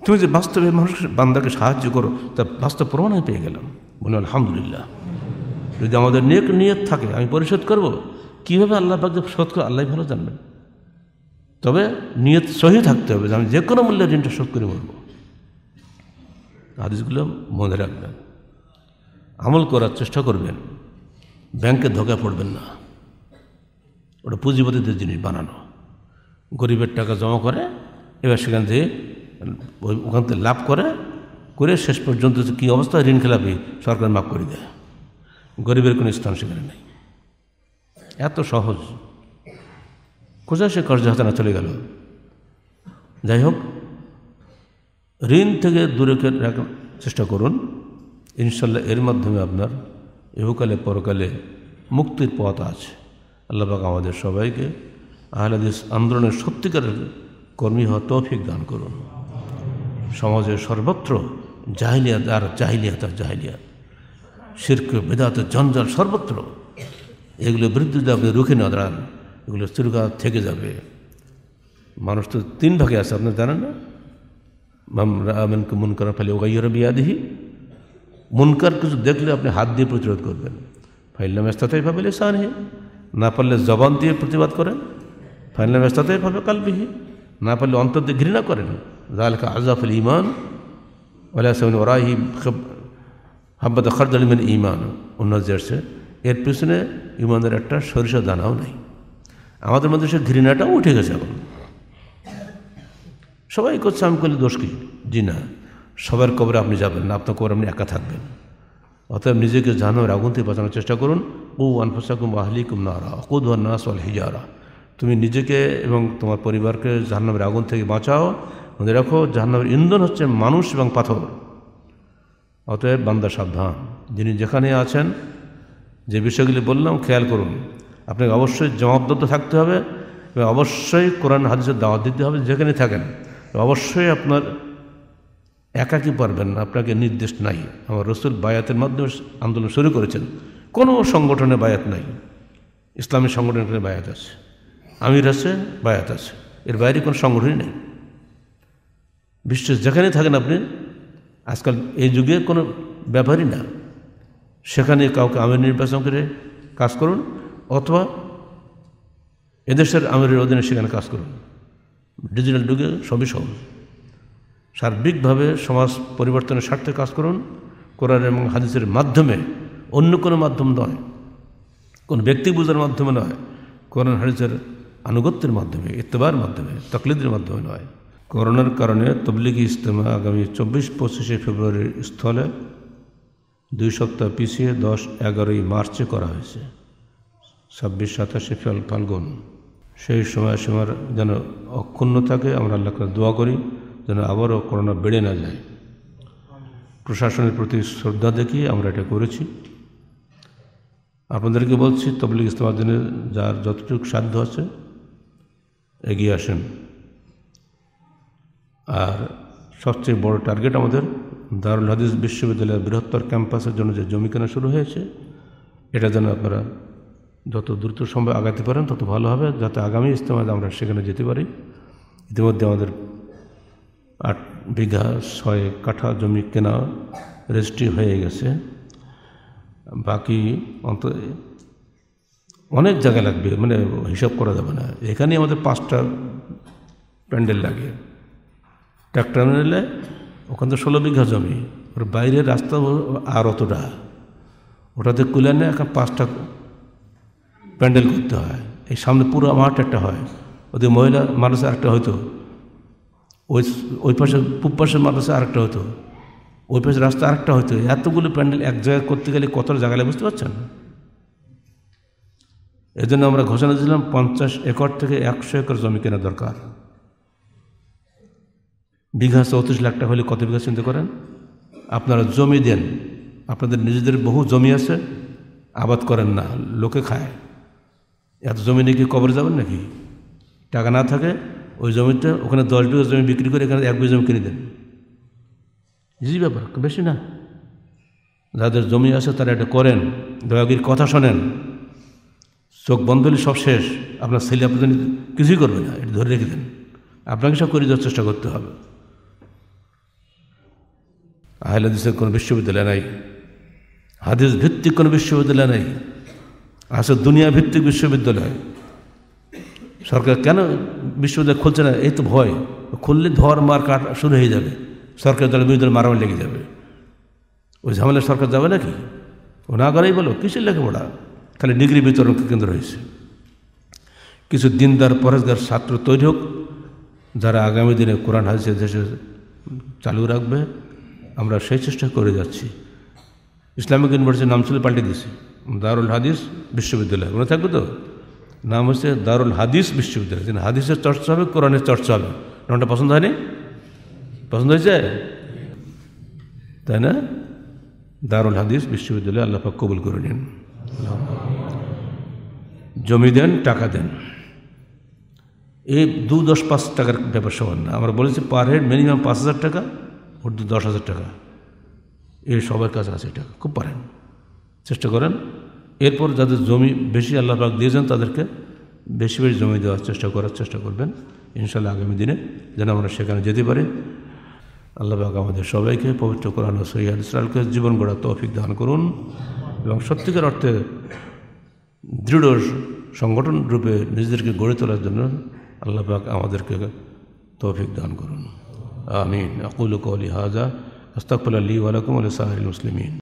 তুমি যে বাস্তবে মানুষ বান্দাকে সাহায্য করো তা বাস্তব প্রমাণ আমি পেয়ে গেলাম বলি আলহামদুলিল্লাহ যদি আমাদের নেক নিয়ত থাকে আমি পরিশোধ করব কীভাবে আল্লাহ পাকে শোধ করে আল্লাহ ভালো জানবেন তবে নিয়ত সহি থাকতে হবে যে আমি যে কোনো মূল্যে ঋণটা শোধ করে মরব আদেশগুলো মনে রাখবেন আমল করার চেষ্টা করবেন ব্যাংকে ধোকা পড়বেন না ওটা পুঁজিপতিদের জিনিস বানানো গরিবের টাকা জমা করে এবার সেখান থেকে ওখান থেকে লাভ করে করে শেষ পর্যন্ত কি অবস্থা ঋণ খেলাপি সরকার মাফ করে দেয় গরিবের কোনো স্থান সেখানে নেই এত সহজ কোথায় সে কর্জ না চলে গেল যাই হোক ঋণ থেকে দূরে রাখার চেষ্টা করুন ইনশাল্লাহ এর মাধ্যমে আপনার এহুকালে পরকালে মুক্তির পথ আছে আল্লাহবাক আমাদের সবাইকে আহলাদিস আন্দোলনের সত্যিকারের কর্মী হওয়া তৌফিক দান করুন সমাজের সর্বত্র জাহিলিয়াত আর জাহিলিয়াত আর জাহিলিয়াত শির্ক বেদাত জঞ্জাল সর্বত্র এগুলো বিরুদ্ধে যাবে আপনি রুখে না দাঁড়ান এগুলো চিরকাল থেকে যাবে মানুষ তো তিন ভাগে আছে আপনি জানেন না মামরা আমিনকে মন করার বিয়া ওগাইয়ের বিয়াদিহি মুনকার কিছু দেখলে আপনি হাত দিয়ে প্রতিরোধ করবেন ফাইল্লা মেস্তাতেই ভাবে সানহি না পারলে জবান দিয়ে প্রতিবাদ করেন ফাইল্লা মেস্তাতেই ভাবে কালবিহি না পারলে অন্তর দিয়ে ঘৃণা করেন ذلك عزاف الإيمان ولا سمن ورائه হাব্বাদ খরদাল মিন ইমান অন্য জার্সে এর পিছনে ইমানের একটা সরিষা দানাও নাই আমাদের মধ্যে সে ঘৃণাটাও উঠে গেছে এখন সবাই করছে আমি করলে দোষ কী জি না সবার কবরে আপনি যাবেন না আপনার কবরে আপনি একা থাকবেন অতএব নিজেকে জানোর আগুন থেকে বাঁচানোর চেষ্টা করুন ও আনফুসাকুম আহলিকুম নারা অকুদান্নাস অল হিজারা তুমি নিজেকে এবং তোমার পরিবারকে জাহ্নবের আগুন থেকে বাঁচাও মনে রাখো জাহান্নামের ইন্ধন হচ্ছে মানুষ এবং পাথর অতএব বান্দা সাবধান যিনি যেখানে আছেন যে বিষয়গুলি বললাম খেয়াল করুন আপনাকে অবশ্যই জবাবদত্ত থাকতে হবে এবং অবশ্যই কোরআন হাদিসের দাওয়াত দিতে হবে যেখানে থাকেন অবশ্যই আপনার একাকি পারবেন না আপনাকে নির্দেশ নাই আমার রসুল বায়াতের মাধ্যমে আন্দোলন শুরু করেছেন কোনো সংগঠনে বায়াত নাই ইসলামী সংগঠনের বায়াত আছে আমির আছে বায়াত আছে এর বাইরে কোনো সংগঠনই নেই বিশ্বের যেখানে থাকেন আপনি আজকাল এই যুগে কোনো ব্যাপারই না সেখানে কাউকে আমের নির্বাচন করে কাজ করুন অথবা এদেশের আমের অধীনে সেখানে কাজ করুন ডিজিটাল যুগে সবই সহজ সার্বিকভাবে সমাজ পরিবর্তনের স্বার্থে কাজ করুন কোরআন এবং হাদিসের মাধ্যমে অন্য কোনো মাধ্যম নয় কোনো ব্যক্তি বোঝার মাধ্যমে নয় কোরআন হাদিসের আনুগত্যের মাধ্যমে ইত্তেবার মাধ্যমে তকলিদের মাধ্যমে নয় করোনার কারণে তবলিগি ইজতেমা আগামী চব্বিশ পঁচিশে ফেব্রুয়ারির স্থলে দুই সপ্তাহ পিছিয়ে দশ এগারোই মার্চে করা হয়েছে ছাব্বিশ সাতাশে ফেল ফাল্গুন সেই সময় যেন অক্ষুণ্ণ থাকে আমরা আল্লাহকে দোয়া করি যেন আবারও করোনা বেড়ে না যায় প্রশাসনের প্রতি শ্রদ্ধা দেখিয়ে আমরা এটা করেছি আপনাদেরকে বলছি তবলিগ ইজতেমার দিনে যার যতটুকু সাধ্য আছে এগিয়ে আসেন আর সবচেয়ে বড় টার্গেট আমাদের দারুল হাদিস বিশ্ববিদ্যালয়ের বৃহত্তর ক্যাম্পাসের জন্য যে জমি কেনা শুরু হয়েছে এটা যেন আপনারা যত দ্রুত সম্ভব আগাতে পারেন তত ভালো হবে যাতে আগামী ইস্তেমাতে আমরা সেখানে যেতে পারি ইতিমধ্যে আমাদের আট বিঘা ছয় কাঠা জমি কেনা রেজিস্ট্রি হয়ে গেছে বাকি অন্ত অনেক জায়গা লাগবে মানে হিসাব করা যাবে না এখানে আমাদের পাঁচটা প্যান্ডেল লাগে ট্রাক্টর নিলে ওখান তো ষোলো বিঘা জমি ওর বাইরের রাস্তা আর অতটা ওটাতে কুলে নেয় এখন পাঁচটা প্যান্ডেল করতে হয় এই সামনে পুরো মাঠ একটা হয় ওদের মহিলা মানুষের আরেকটা হতো ওই ওই পাশে পূব পাশের মানুষের আরেকটা হতো ওই পাশে রাস্তা আরেকটা হতো এতগুলো প্যান্ডেল এক জায়গায় করতে গেলে কতটা জায়গা বুঝতে পারছেন জন্য আমরা ঘোষণা দিলাম পঞ্চাশ একর থেকে একশো একর জমি কেনা দরকার বিঘা চৌত্রিশ লাখ টাকা হলে কত বিঘা চিন্তা করেন আপনারা জমি দেন আপনাদের নিজেদের বহু জমি আছে আবাদ করেন না লোকে খায় এত জমি নিয়ে কি কবর যাবেন নাকি টাকা না থাকে ওই জমিটা ওখানে দশ বিঘা জমি বিক্রি করে এখানে এক বিঘা জমি কিনে দেন জি ব্যাপার বেশি না যাদের জমি আছে তারা এটা করেন দয়াগির কথা শোনেন চোখ বন্ধ হলে সব শেষ আপনার ছেলে আপনার কিছুই করবে না এটা ধরে রেখে দেন আপনাকে সব করে দেওয়ার চেষ্টা করতে হবে আহলে হাদিসের কোনো বিশ্ববিদ্যালয় নাই হাদিস ভিত্তিক কোনো বিশ্ববিদ্যালয় নেই আছে দুনিয়া ভিত্তিক বিশ্ববিদ্যালয় সরকার কেন বিশ্ববিদ্যালয় খুলছে না এই তো ভয় খুললে ধর মার কাট শুরু হয়ে যাবে সরকার দলের বিরুদ্ধে মারামারি লেগে যাবে ওই ঝামেলা সরকার যাবে নাকি ও না করেই বলো কিসের লেখাপড়া খালি ডিগ্রি বিতরণ কেন্দ্র হয়েছে কিছু দিনদার পরেজগার ছাত্র তৈরি হোক যারা আগামী দিনে কোরআন হাদিসের দেশে চালু রাখবে আমরা সেই চেষ্টা করে যাচ্ছি ইসলামিক ইউনিভার্সিটির নাম ছিল পাল্টে দিয়েছি দারুল হাদিস বিশ্ববিদ্যালয় মনে থাকবে তো নাম হচ্ছে দারুল হাদিস বিশ্ববিদ্যালয় যেন হাদিসের চর্চা হবে কোরআনের চর্চা হবে নামটা পছন্দ হয়নি পছন্দ হয়েছে তাই না দারুল হাদিস বিশ্ববিদ্যালয় আল্লাহাক কবুল করে নিন জমি দেন টাকা দেন এই দু দশ পাঁচ টাকার ব্যাপার সমান না আমরা বলেছি পার হেড মিনিমাম পাঁচ হাজার টাকা ওর দশ হাজার টাকা এ সবার কাছে আছে টাকা খুব পারেন চেষ্টা করেন এরপর যাদের জমি বেশি আল্লাহ পাক দিয়েছেন তাদেরকে বেশি বেশি জমি দেওয়ার চেষ্টা করার চেষ্টা করবেন ইনশাল্লাহ আগামী দিনে যেন আমরা সেখানে যেতে পারি আল্লাহ পাক আমাদের সবাইকে পবিত্র কোরআন সৈয়াদ ইসলামকে জীবন গড়া তৌফিক দান করুন এবং সত্যিকার অর্থে দৃঢ় সংগঠন রূপে নিজেদেরকে গড়ে তোলার জন্য আল্লাহ পাক আমাদেরকে তৌফিক দান করুন آمین قولی حاضہ استقبل العلی علیکم علیہ المسلمین